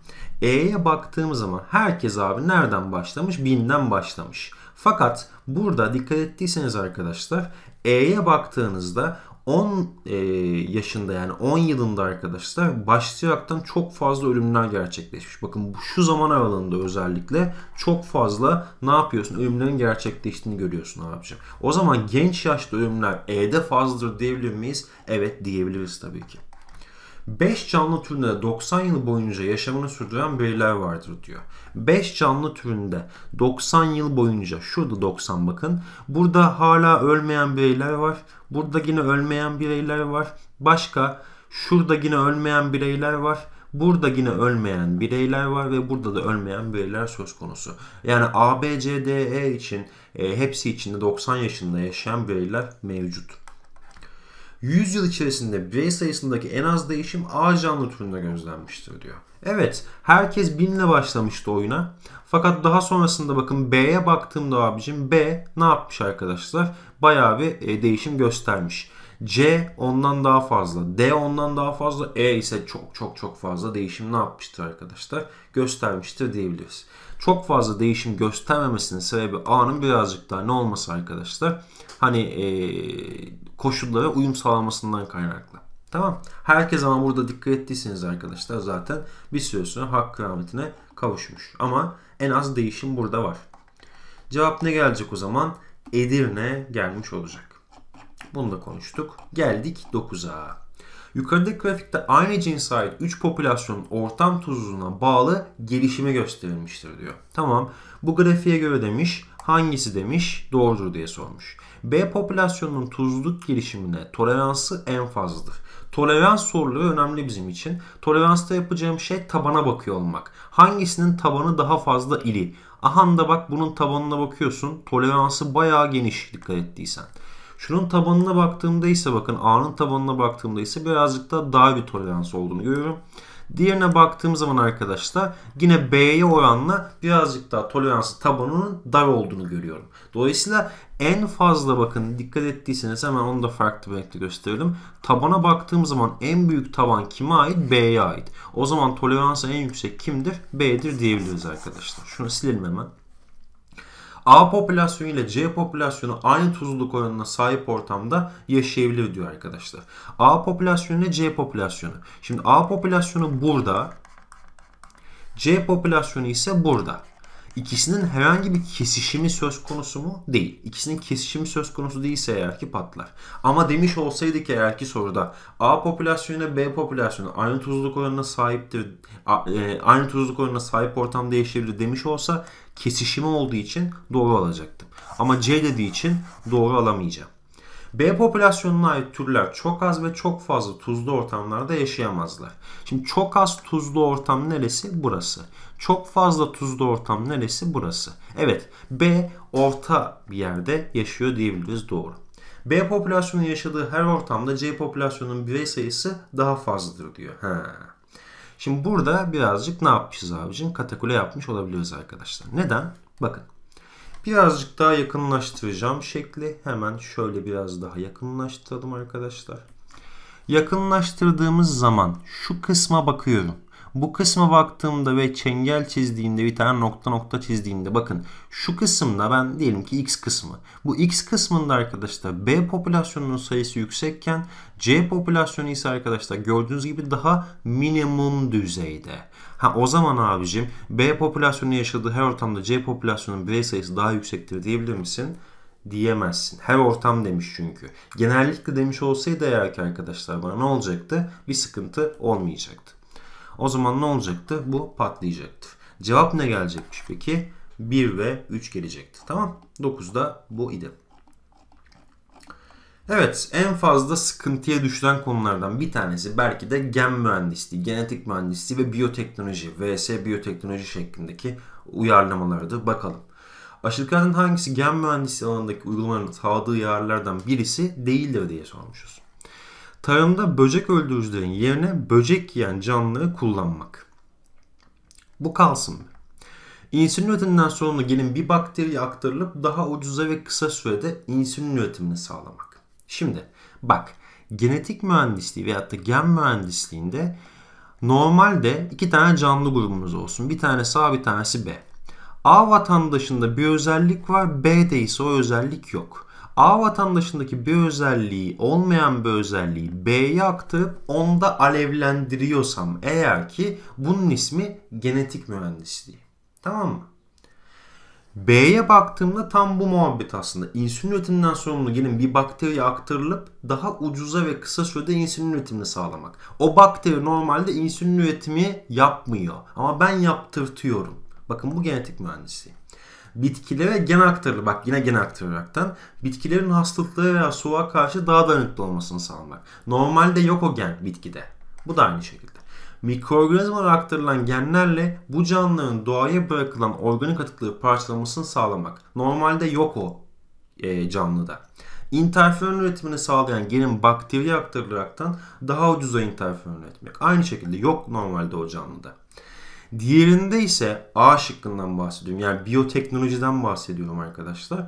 E'ye baktığımız zaman herkes abi nereden başlamış? Binden başlamış. Fakat burada dikkat ettiyseniz arkadaşlar E'ye baktığınızda 10 e, yaşında yani 10 yılında arkadaşlar başlayaraktan çok fazla ölümler gerçekleşmiş. Bakın şu zaman aralığında özellikle çok fazla ne yapıyorsun? Ölümlerin gerçekleştiğini görüyorsun abicim. O zaman genç yaşta ölümler E'de fazladır diyebilir miyiz? Evet diyebiliriz tabii ki. 5 canlı türünde 90 yıl boyunca yaşamını sürdüren bireyler vardır diyor. 5 canlı türünde 90 yıl boyunca şurada 90 bakın. Burada hala ölmeyen bireyler var. Burada yine ölmeyen bireyler var. Başka şurada yine ölmeyen bireyler var. Burada yine ölmeyen bireyler var ve burada da ölmeyen bireyler söz konusu. Yani A, B, C, D, E için e, hepsi içinde 90 yaşında yaşayan bireyler mevcut. 100 yıl içerisinde birey sayısındaki en az değişim A canlı türünde gözlenmiştir diyor. Evet herkes 1000 ile başlamıştı oyuna. Fakat daha sonrasında bakın B'ye baktığımda abicim B ne yapmış arkadaşlar? Bayağı bir e, değişim göstermiş. C ondan daha fazla, D ondan daha fazla, E ise çok çok çok fazla değişim ne yapmıştır arkadaşlar? Göstermiştir diyebiliriz. Çok fazla değişim göstermemesinin sebebi A'nın birazcık daha ne olması arkadaşlar? Hani ee, koşullara uyum sağlamasından kaynaklı. Tamam. Herkes ama burada dikkat ettiyseniz arkadaşlar zaten bir süre sonra hak kıyametine kavuşmuş. Ama en az değişim burada var. Cevap ne gelecek o zaman? Edirne gelmiş olacak. Bunu da konuştuk. Geldik 9'a. Yukarıdaki grafikte aynı cins ait 3 popülasyonun ortam tuzluğuna bağlı gelişimi gösterilmiştir diyor. Tamam bu grafiğe göre demiş hangisi demiş doğrudur diye sormuş. B popülasyonunun tuzluk gelişimine toleransı en fazladır. Tolerans soruluyor önemli bizim için. Toleransta yapacağım şey tabana bakıyor olmak. Hangisinin tabanı daha fazla ili? Ahan da bak bunun tabanına bakıyorsun. Toleransı bayağı geniş dikkat ettiysen. Şunun tabanına baktığımda ise bakın A'nın tabanına baktığımda ise birazcık da daha bir tolerans olduğunu görüyorum. Diğerine baktığım zaman arkadaşlar yine B'ye oranla birazcık daha tolerans tabanının dar olduğunu görüyorum. Dolayısıyla en fazla bakın dikkat ettiyseniz hemen onu da farklı bir renkte gösterelim. Tabana baktığım zaman en büyük taban kime ait? B'ye ait. O zaman toleransı en yüksek kimdir? B'dir diyebiliriz arkadaşlar. Şunu silelim hemen. A popülasyonu ile C popülasyonu aynı tuzluluk oranına sahip ortamda yaşayabilir diyor arkadaşlar. A popülasyonu ile C popülasyonu. Şimdi A popülasyonu burada. C popülasyonu ise burada. İkisinin herhangi bir kesişimi söz konusu mu? Değil. İkisinin kesişimi söz konusu değilse eğer ki patlar. Ama demiş olsaydık eğer ki soruda A popülasyonu B popülasyonu aynı tuzluk oranına sahiptir, e, aynı tuzluk oranına sahip ortam değişebilir demiş olsa kesişimi olduğu için doğru alacaktım. Ama C dediği için doğru alamayacağım. B popülasyonuna ait türler çok az ve çok fazla tuzlu ortamlarda yaşayamazlar. Şimdi çok az tuzlu ortam neresi? Burası. Çok fazla tuzlu ortam neresi? Burası. Evet B orta bir yerde yaşıyor diyebiliriz doğru. B popülasyonun yaşadığı her ortamda C popülasyonun birey sayısı daha fazladır diyor. Ha. Şimdi burada birazcık ne yapmışız abicim? Katakule yapmış olabiliriz arkadaşlar. Neden? Bakın. Birazcık daha yakınlaştıracağım şekli. Hemen şöyle biraz daha yakınlaştıralım arkadaşlar. Yakınlaştırdığımız zaman şu kısma bakıyorum. Bu kısma baktığımda ve çengel çizdiğimde bir tane nokta nokta çizdiğimde bakın şu kısımda ben diyelim ki x kısmı. Bu x kısmında arkadaşlar B popülasyonunun sayısı yüksekken C popülasyonu ise arkadaşlar gördüğünüz gibi daha minimum düzeyde. Ha o zaman abicim B popülasyonu yaşadığı her ortamda C popülasyonunun birey sayısı daha yüksektir diyebilir misin? diyemezsin. Her ortam demiş çünkü. Genellikle demiş olsaydı eğer ki arkadaşlar bana ne olacaktı? Bir sıkıntı olmayacaktı. O zaman ne olacaktı? Bu patlayacaktı. Cevap ne gelecekmiş peki? 1 ve 3 gelecekti. Tamam. 9 da bu idi. Evet en fazla sıkıntıya düşülen konulardan bir tanesi belki de gen mühendisliği, genetik mühendisliği ve biyoteknoloji, VS biyoteknoloji şeklindeki uyarlamalardı. Bakalım. Aşırıkanın hangisi gen mühendisliği alanındaki uygulamaların sağladığı yararlardan birisi değildir diye sormuşuz. Tarımda böcek öldürücülerin yerine böcek yiyen canlıyı kullanmak. Bu kalsın mı? İnsülin üretiminden sonra gelin bir bakteri aktarılıp daha ucuza ve kısa sürede insülin üretimini sağlamak. Şimdi bak genetik mühendisliği veyahut da gen mühendisliğinde normalde iki tane canlı grubumuz olsun. Bir tanesi A bir tanesi B. A vatandaşında bir özellik var B'de ise o özellik yok. A vatandaşındaki bir özelliği olmayan bir özelliği B'ye aktarıp onda alevlendiriyorsam eğer ki bunun ismi genetik mühendisliği. Tamam mı? B'ye baktığımda tam bu muhabbet aslında. İnsülin üretiminden sorumlu gelin bir bakteriye aktarılıp daha ucuza ve kısa sürede insülin üretimini sağlamak. O bakteri normalde insülin üretimi yapmıyor ama ben yaptırtıyorum. Bakın bu genetik mühendisliği bitkilere gen aktarılır. Bak yine gen aktarılaraktan. Bitkilerin hastalıklara veya soğuğa karşı daha dayanıklı olmasını sağlamak. Normalde yok o gen bitkide. Bu da aynı şekilde. Mikroorganizmalara aktarılan genlerle bu canlıların doğaya bırakılan organik atıkları parçalamasını sağlamak. Normalde yok o e, canlıda. İnterferon üretimini sağlayan genin bakteriye aktarılaraktan daha ucuza interferon üretmek. Aynı şekilde yok normalde o canlıda. Diğerinde ise A şıkkından bahsediyorum. Yani biyoteknolojiden bahsediyorum arkadaşlar.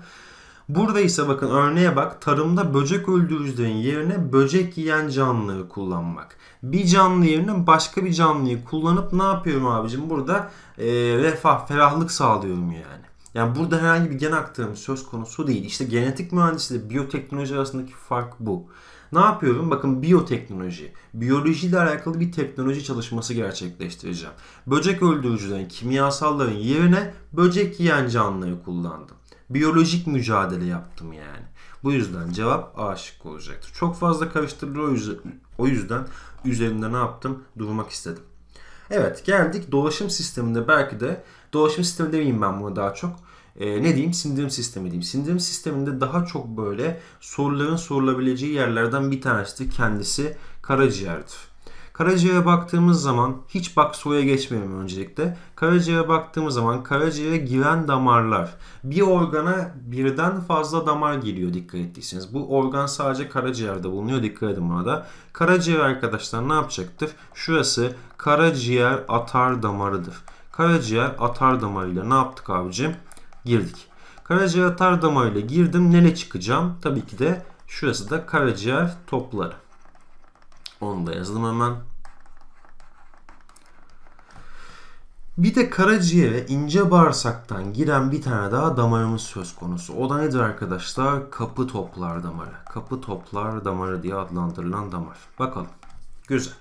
Burada ise bakın örneğe bak tarımda böcek öldürücülerin yerine böcek yiyen canlıyı kullanmak. Bir canlı yerine başka bir canlıyı kullanıp ne yapıyorum abicim burada e, refah ferahlık sağlıyorum yani. Yani burada herhangi bir gen aktarımı söz konusu değil. İşte genetik mühendisliği biyoteknoloji arasındaki fark bu. Ne yapıyorum? Bakın biyoteknoloji. Biyolojiyle alakalı bir teknoloji çalışması gerçekleştireceğim. Böcek öldürücülerin, kimyasalların yerine böcek yiyen canlıyı kullandım. Biyolojik mücadele yaptım yani. Bu yüzden cevap A şıkkı olacaktır. Çok fazla karıştırılır o yüzden, o yüzden üzerinde ne yaptım? Durmak istedim. Evet geldik dolaşım sisteminde belki de dolaşım sistemi demeyeyim ben bunu daha çok e, ne diyeyim sindirim sistemi diyeyim. Sindirim sisteminde daha çok böyle soruların sorulabileceği yerlerden bir tanesi kendisi karaciğerdir. Karaciğere baktığımız zaman hiç bak soya geçmeyelim öncelikle. Karaciğere baktığımız zaman karaciğere giren damarlar. Bir organa birden fazla damar giriyor dikkat ettiyseniz. Bu organ sadece karaciğerde bulunuyor dikkat edin buna da. Karaciğer arkadaşlar ne yapacaktır? Şurası karaciğer atar damarıdır. Karaciğer atar damarıyla ne yaptık abicim? girdik. Karaciğer tar damarıyla girdim. Nene çıkacağım? Tabii ki de şurası da karaciğer topları. Onu da yazdım hemen. Bir de karaciğere ince bağırsaktan giren bir tane daha damarımız söz konusu. O da nedir arkadaşlar? Kapı toplar damarı. Kapı toplar damarı diye adlandırılan damar. Bakalım. Güzel.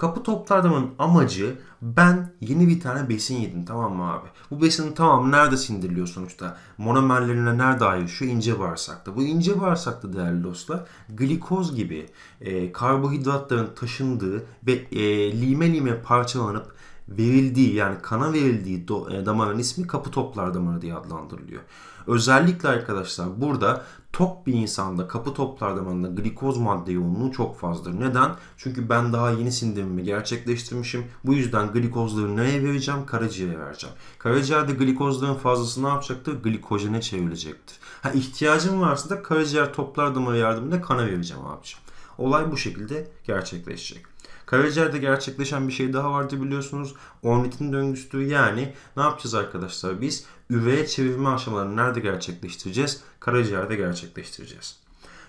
Kapı toplardamın amacı ben yeni bir tane besin yedim tamam mı abi? Bu besinin tamam nerede sindiriliyor sonuçta? Monomerlerine nerede ayrışıyor? İnce bağırsakta. Bu ince bağırsakta değerli dostlar glikoz gibi e, karbohidratların taşındığı ve e, lime lime parçalanıp verildiği yani kana verildiği do, e, damarın ismi kapı toplar damarı diye adlandırılıyor. Özellikle arkadaşlar burada Tok bir insanda kapı toplardamanda glikoz madde yoğunluğu çok fazladır. Neden? Çünkü ben daha yeni sindirimi gerçekleştirmişim. Bu yüzden glikozları neye vereceğim? Karaciğere vereceğim. Karaciğerde glikozların fazlası ne yapacaktır? Glikojene çevrilecektir. Ha ihtiyacım varsa da karaciğer toplardama yardımıyla kana vereceğim abiciğim. Olay bu şekilde gerçekleşecek. Karaciğerde gerçekleşen bir şey daha vardı biliyorsunuz. Ornitin döngüsü yani ne yapacağız arkadaşlar biz? üveye çevirme aşamalarını nerede gerçekleştireceğiz? Karaciğerde gerçekleştireceğiz.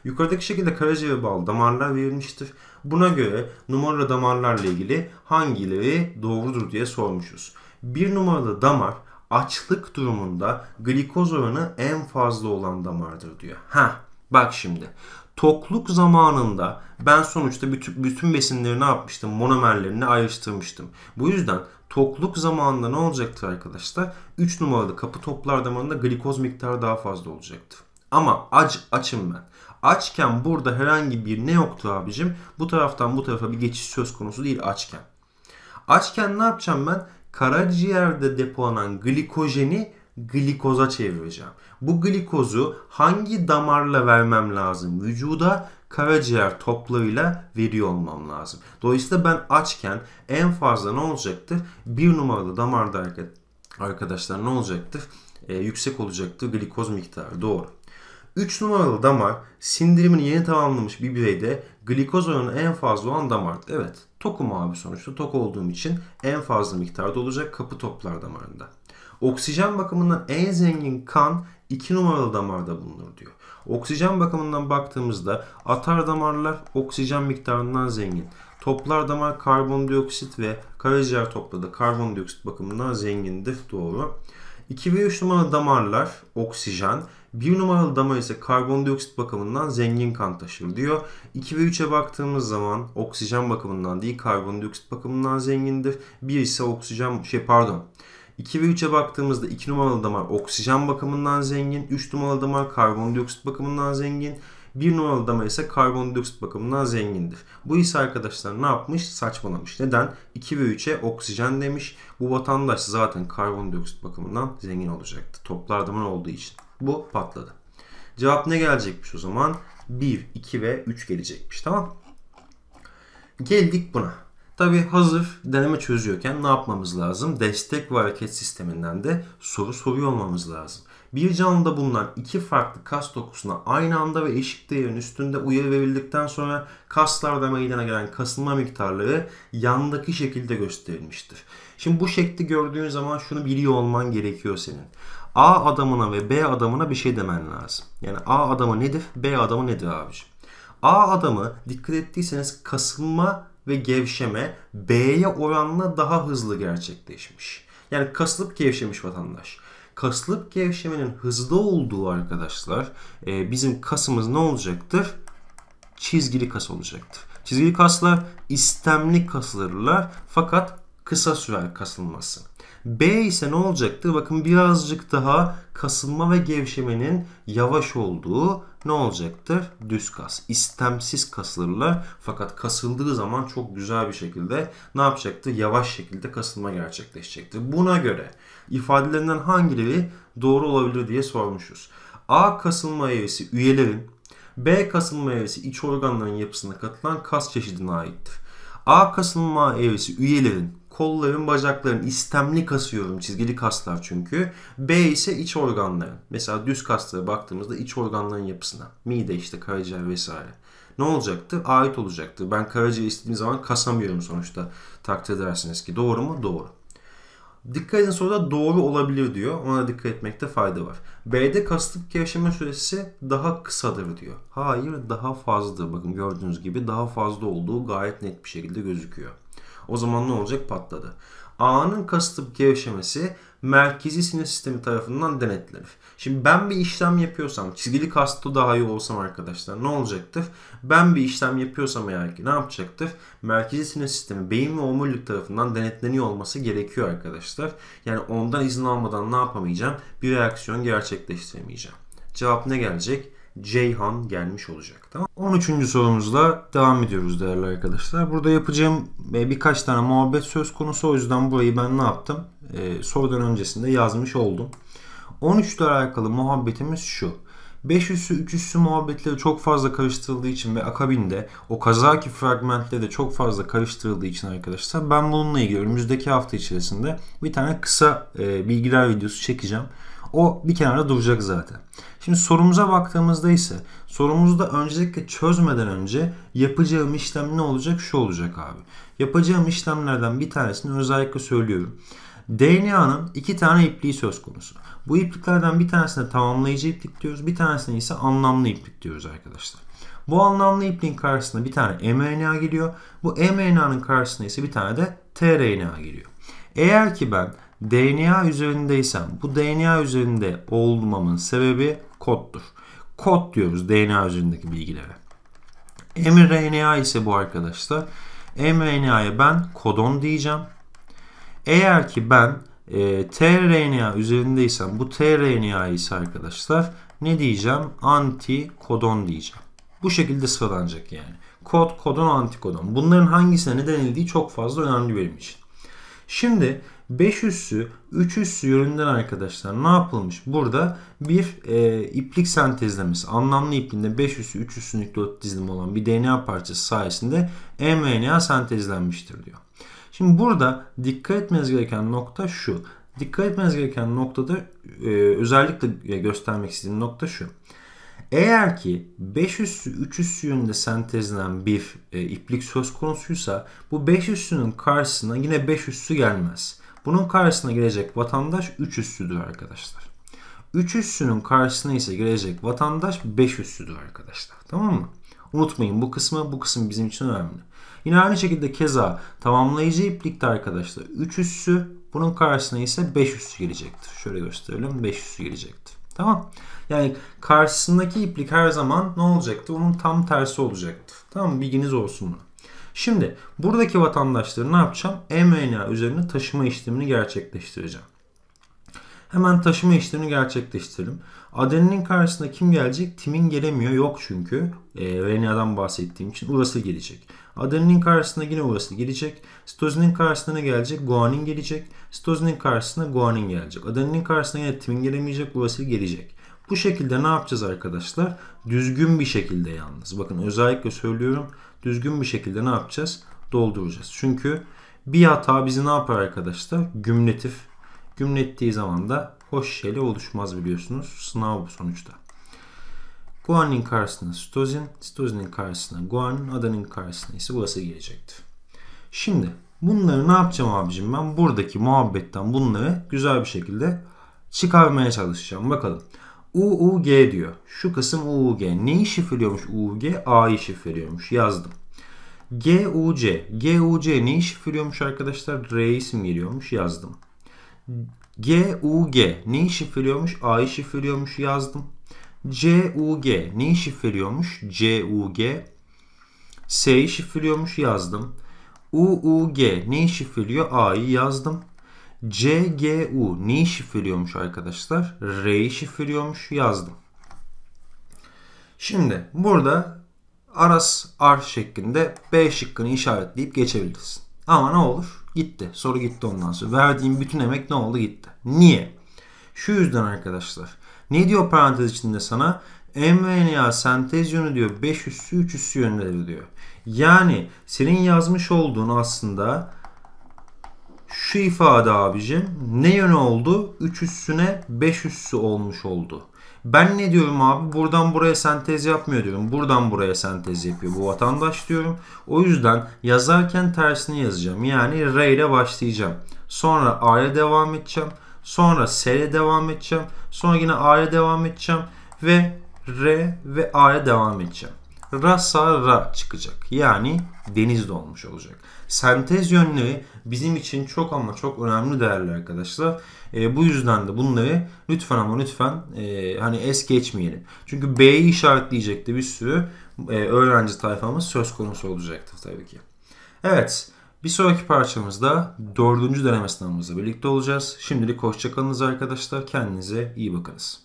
Yukarıdaki şekilde karaciğere bağlı damarlar verilmiştir. Buna göre numaralı damarlarla ilgili hangileri doğrudur diye sormuşuz. Bir numaralı damar açlık durumunda glikoz oranı en fazla olan damardır diyor. Ha, bak şimdi. Tokluk zamanında ben sonuçta bütün, bütün besinleri ne yapmıştım? Monomerlerini ayrıştırmıştım. Bu yüzden Tokluk zamanında ne olacaktı arkadaşlar? 3 numaralı kapı toplar damarında glikoz miktarı daha fazla olacaktı. Ama aç açım ben. Açken burada herhangi bir ne yoktu abicim? Bu taraftan bu tarafa bir geçiş söz konusu değil açken. Açken ne yapacağım ben? Karaciğerde depolanan glikojeni glikoza çevireceğim. Bu glikozu hangi damarla vermem lazım vücuda? karaciğer toplarıyla veriyor olmam lazım. Dolayısıyla ben açken en fazla ne olacaktır? Bir numaralı damarda arkadaşlar ne olacaktır? E, yüksek olacaktır glikoz miktarı doğru. 3 numaralı damar sindirimini yeni tamamlamış bir bireyde glikoz oranı en fazla olan damardır. Evet tokum abi sonuçta tok olduğum için en fazla miktarda olacak kapı toplar damarında. Oksijen bakımından en zengin kan 2 numaralı damarda bulunur diyor. Oksijen bakımından baktığımızda atar damarlar oksijen miktarından zengin. Toplar damar karbondioksit ve karaciğer topladı karbondioksit bakımından zengindir. Doğru. 2 ve 3 numaralı damarlar oksijen, 1 numaralı damar ise karbondioksit bakımından zengin kan taşır diyor. 2 ve 3'e baktığımız zaman oksijen bakımından değil karbondioksit bakımından zengindir. 1 ise oksijen şey pardon 2 ve 3'e baktığımızda 2 numaralı damar oksijen bakımından zengin, 3 numaralı damar karbondioksit bakımından zengin, 1 numaralı damar ise karbondioksit bakımından zengindir. Bu ise arkadaşlar ne yapmış? Saçmalamış. Neden? 2 ve 3'e oksijen demiş. Bu vatandaş zaten karbondioksit bakımından zengin olacaktı. Toplar damar olduğu için. Bu patladı. Cevap ne gelecekmiş o zaman? 1, 2 ve 3 gelecekmiş. Tamam Geldik buna. Tabi hazır deneme çözüyorken ne yapmamız lazım? Destek ve hareket sisteminden de soru soruyor olmamız lazım. Bir canlıda bulunan iki farklı kas dokusuna aynı anda ve eşit değerin üstünde uyarı verildikten sonra kaslarda meydana gelen kasılma miktarları yandaki şekilde gösterilmiştir. Şimdi bu şekli gördüğün zaman şunu biliyor olman gerekiyor senin. A adamına ve B adamına bir şey demen lazım. Yani A adamı nedir, B adamı nedir abiciğim? A adamı dikkat ettiyseniz kasılma ve gevşeme B'ye oranla daha hızlı gerçekleşmiş. Yani kasılıp gevşemiş vatandaş. Kasılıp gevşemenin hızlı olduğu arkadaşlar e, bizim kasımız ne olacaktır? Çizgili kas olacaktır. Çizgili kaslar istemli kasılırlar fakat kısa sürer kasılması. B ise ne olacaktır? Bakın birazcık daha kasılma ve gevşemenin yavaş olduğu ne olacaktır? Düz kas. İstemsiz kasılırlar. Fakat kasıldığı zaman çok güzel bir şekilde ne yapacaktı? Yavaş şekilde kasılma gerçekleşecektir. Buna göre ifadelerinden hangileri doğru olabilir diye sormuşuz. A kasılma evresi üyelerin, B kasılma evresi iç organların yapısına katılan kas çeşidine aittir. A kasılma evresi üyelerin kolların, bacakların istemli kasıyorum. Çizgili kaslar çünkü. B ise iç organların. Mesela düz kaslara baktığımızda iç organların yapısına. Mide işte karaciğer vesaire. Ne olacaktı? Ait olacaktı. Ben karaciğer istediğim zaman kasamıyorum sonuçta. Takdir edersiniz ki doğru mu? Doğru. Dikkat edin soruda doğru olabilir diyor. Ona dikkat etmekte fayda var. B'de kasıtlık yaşama süresi daha kısadır diyor. Hayır daha fazladır. Bakın gördüğünüz gibi daha fazla olduğu gayet net bir şekilde gözüküyor. O zaman ne olacak? Patladı. A'nın kasıtlı gevşemesi merkezi sinir sistemi tarafından denetlenir. Şimdi ben bir işlem yapıyorsam, çizgili kasıtlı daha iyi olsam arkadaşlar ne olacaktır? Ben bir işlem yapıyorsam eğer ki ne yapacaktır? Merkezi sinir sistemi beyin ve omurilik tarafından denetleniyor olması gerekiyor arkadaşlar. Yani ondan izin almadan ne yapamayacağım? Bir reaksiyon gerçekleştiremeyeceğim. Cevap ne gelecek? Ceyhan gelmiş olacak. Tamam 13. sorumuzla devam ediyoruz değerli arkadaşlar. Burada yapacağım e, birkaç tane muhabbet söz konusu. O yüzden burayı ben ne yaptım? Ee, sorudan öncesinde yazmış oldum. 13 ile alakalı muhabbetimiz şu. 5 üssü 3 muhabbetleri çok fazla karıştırıldığı için ve akabinde o kazaki fragmentleri de çok fazla karıştırıldığı için arkadaşlar ben bununla ilgili önümüzdeki hafta içerisinde bir tane kısa e, bilgiler videosu çekeceğim. O bir kenara duracak zaten. Şimdi sorumuza baktığımızda ise da öncelikle çözmeden önce yapacağım işlem ne olacak? Şu olacak abi. Yapacağım işlemlerden bir tanesini özellikle söylüyorum. DNA'nın iki tane ipliği söz konusu. Bu ipliklerden bir tanesine tamamlayıcı iplik diyoruz. Bir tanesine ise anlamlı iplik diyoruz arkadaşlar. Bu anlamlı ipliğin karşısına bir tane mRNA geliyor. Bu mRNA'nın karşısına ise bir tane de tRNA geliyor. Eğer ki ben DNA üzerindeysem bu DNA üzerinde olmamın sebebi koddur. Kod diyoruz DNA üzerindeki bilgilere. mRNA ise bu arkadaşlar. mRNA'ya ben kodon diyeceğim. Eğer ki ben e, tRNA üzerindeysem bu tRNA ise arkadaşlar ne diyeceğim? Antikodon diyeceğim. Bu şekilde sıralanacak yani. Kod, kodon, antikodon. Bunların hangisine ne denildiği çok fazla önemli benim için. Şimdi 5 üssü 3 üssü yönünden arkadaşlar ne yapılmış? Burada bir e, iplik sentezlemesi anlamlı ipliğinde 5 üssü 3 üssü nükleot dizilimi olan bir DNA parçası sayesinde mRNA sentezlenmiştir diyor. Şimdi burada dikkat etmeniz gereken nokta şu. Dikkat etmeniz gereken noktada e, özellikle göstermek istediğim nokta şu. Eğer ki 5 üssü 3 üssü yönünde sentezlenen bir e, iplik söz konusuysa bu 5 üssünün karşısına yine 5 üssü gelmez. Bunun karşısına gelecek vatandaş 3 üssüdür arkadaşlar. 3 üssünün karşısına ise gelecek vatandaş 5 üssüdür arkadaşlar. Tamam mı? Unutmayın bu kısmı bu kısım bizim için önemli. Yine aynı şekilde keza tamamlayıcı iplikte arkadaşlar 3 üssü bunun karşısına ise 5 üssü gelecektir. Şöyle gösterelim 5 üssü gelecektir. Tamam. Yani karşısındaki iplik her zaman ne olacaktı? Onun tam tersi olacaktı. Tamam bilginiz olsun bunu. Şimdi buradaki vatandaşları ne yapacağım? E mRNA üzerine taşıma işlemini gerçekleştireceğim. Hemen taşıma işlemini gerçekleştirelim. Adeninin karşısında kim gelecek? Timin gelemiyor. Yok çünkü. E, RNA'dan bahsettiğim için urası gelecek. Adeninin karşısında yine urası gelecek. Sitozinin karşısına ne gelecek? Guanin gelecek. Sitozinin karşısına guanin gelecek. Adeninin karşısına yine timin gelemeyecek. Urası gelecek. Bu şekilde ne yapacağız arkadaşlar? Düzgün bir şekilde yalnız. Bakın özellikle söylüyorum düzgün bir şekilde ne yapacağız? Dolduracağız. Çünkü bir hata bizi ne yapar arkadaşlar? Gümletif. Gümlettiği zaman da hoş şeyle oluşmaz biliyorsunuz. Sınav bu sonuçta. Guanin karşısına sitozin, sitozinin karşısına guanin, adanın karşısına ise burası gelecekti. Şimdi bunları ne yapacağım abicim ben? Buradaki muhabbetten bunları güzel bir şekilde çıkarmaya çalışacağım. Bakalım. UUG diyor. Şu kısım UUG. Neyi şifreliyormuş UUG? A'yı şifreliyormuş. Yazdım. GUC. GUC neyi şifreliyormuş arkadaşlar? R isim geliyormuş. Yazdım. GUG neyi şifreliyormuş? A'yı şifreliyormuş. Yazdım. CUG neyi şifreliyormuş? CUG. S'yi şifreliyormuş. Yazdım. UUG neyi şifreliyor? A'yı yazdım. CGU neyi şifreliyormuş arkadaşlar? R'yi şifreliyormuş yazdım. Şimdi burada aras r şeklinde B şıkkını işaretleyip geçebilirsin. Ama ne olur? Gitti. Soru gitti ondan sonra. Verdiğim bütün emek ne oldu? Gitti. Niye? Şu yüzden arkadaşlar. Ne diyor parantez içinde sana? mRNA sentezyonu diyor 5 üssü 3 üssü yönleri diyor. Yani senin yazmış olduğun aslında şu ifade abicim ne yönü oldu? 3 üstüne 5 üssü olmuş oldu. Ben ne diyorum abi? Buradan buraya sentez yapmıyor diyorum. Buradan buraya sentez yapıyor bu vatandaş diyorum. O yüzden yazarken tersini yazacağım. Yani R ile başlayacağım. Sonra A ile devam edeceğim. Sonra S ile devam edeceğim. Sonra yine A ile devam edeceğim. Ve R ve A ile devam edeceğim rasa ra çıkacak. Yani deniz dolmuş olacak. Sentez yönleri bizim için çok ama çok önemli değerli arkadaşlar. E, bu yüzden de bunları lütfen ama lütfen e, hani es geçmeyelim. Çünkü B'yi işaretleyecek de bir sürü e, öğrenci tayfamız söz konusu olacaktır tabii ki. Evet. Bir sonraki parçamızda dördüncü deneme sınavımızla birlikte olacağız. Şimdilik hoşçakalınız arkadaşlar. Kendinize iyi bakınız.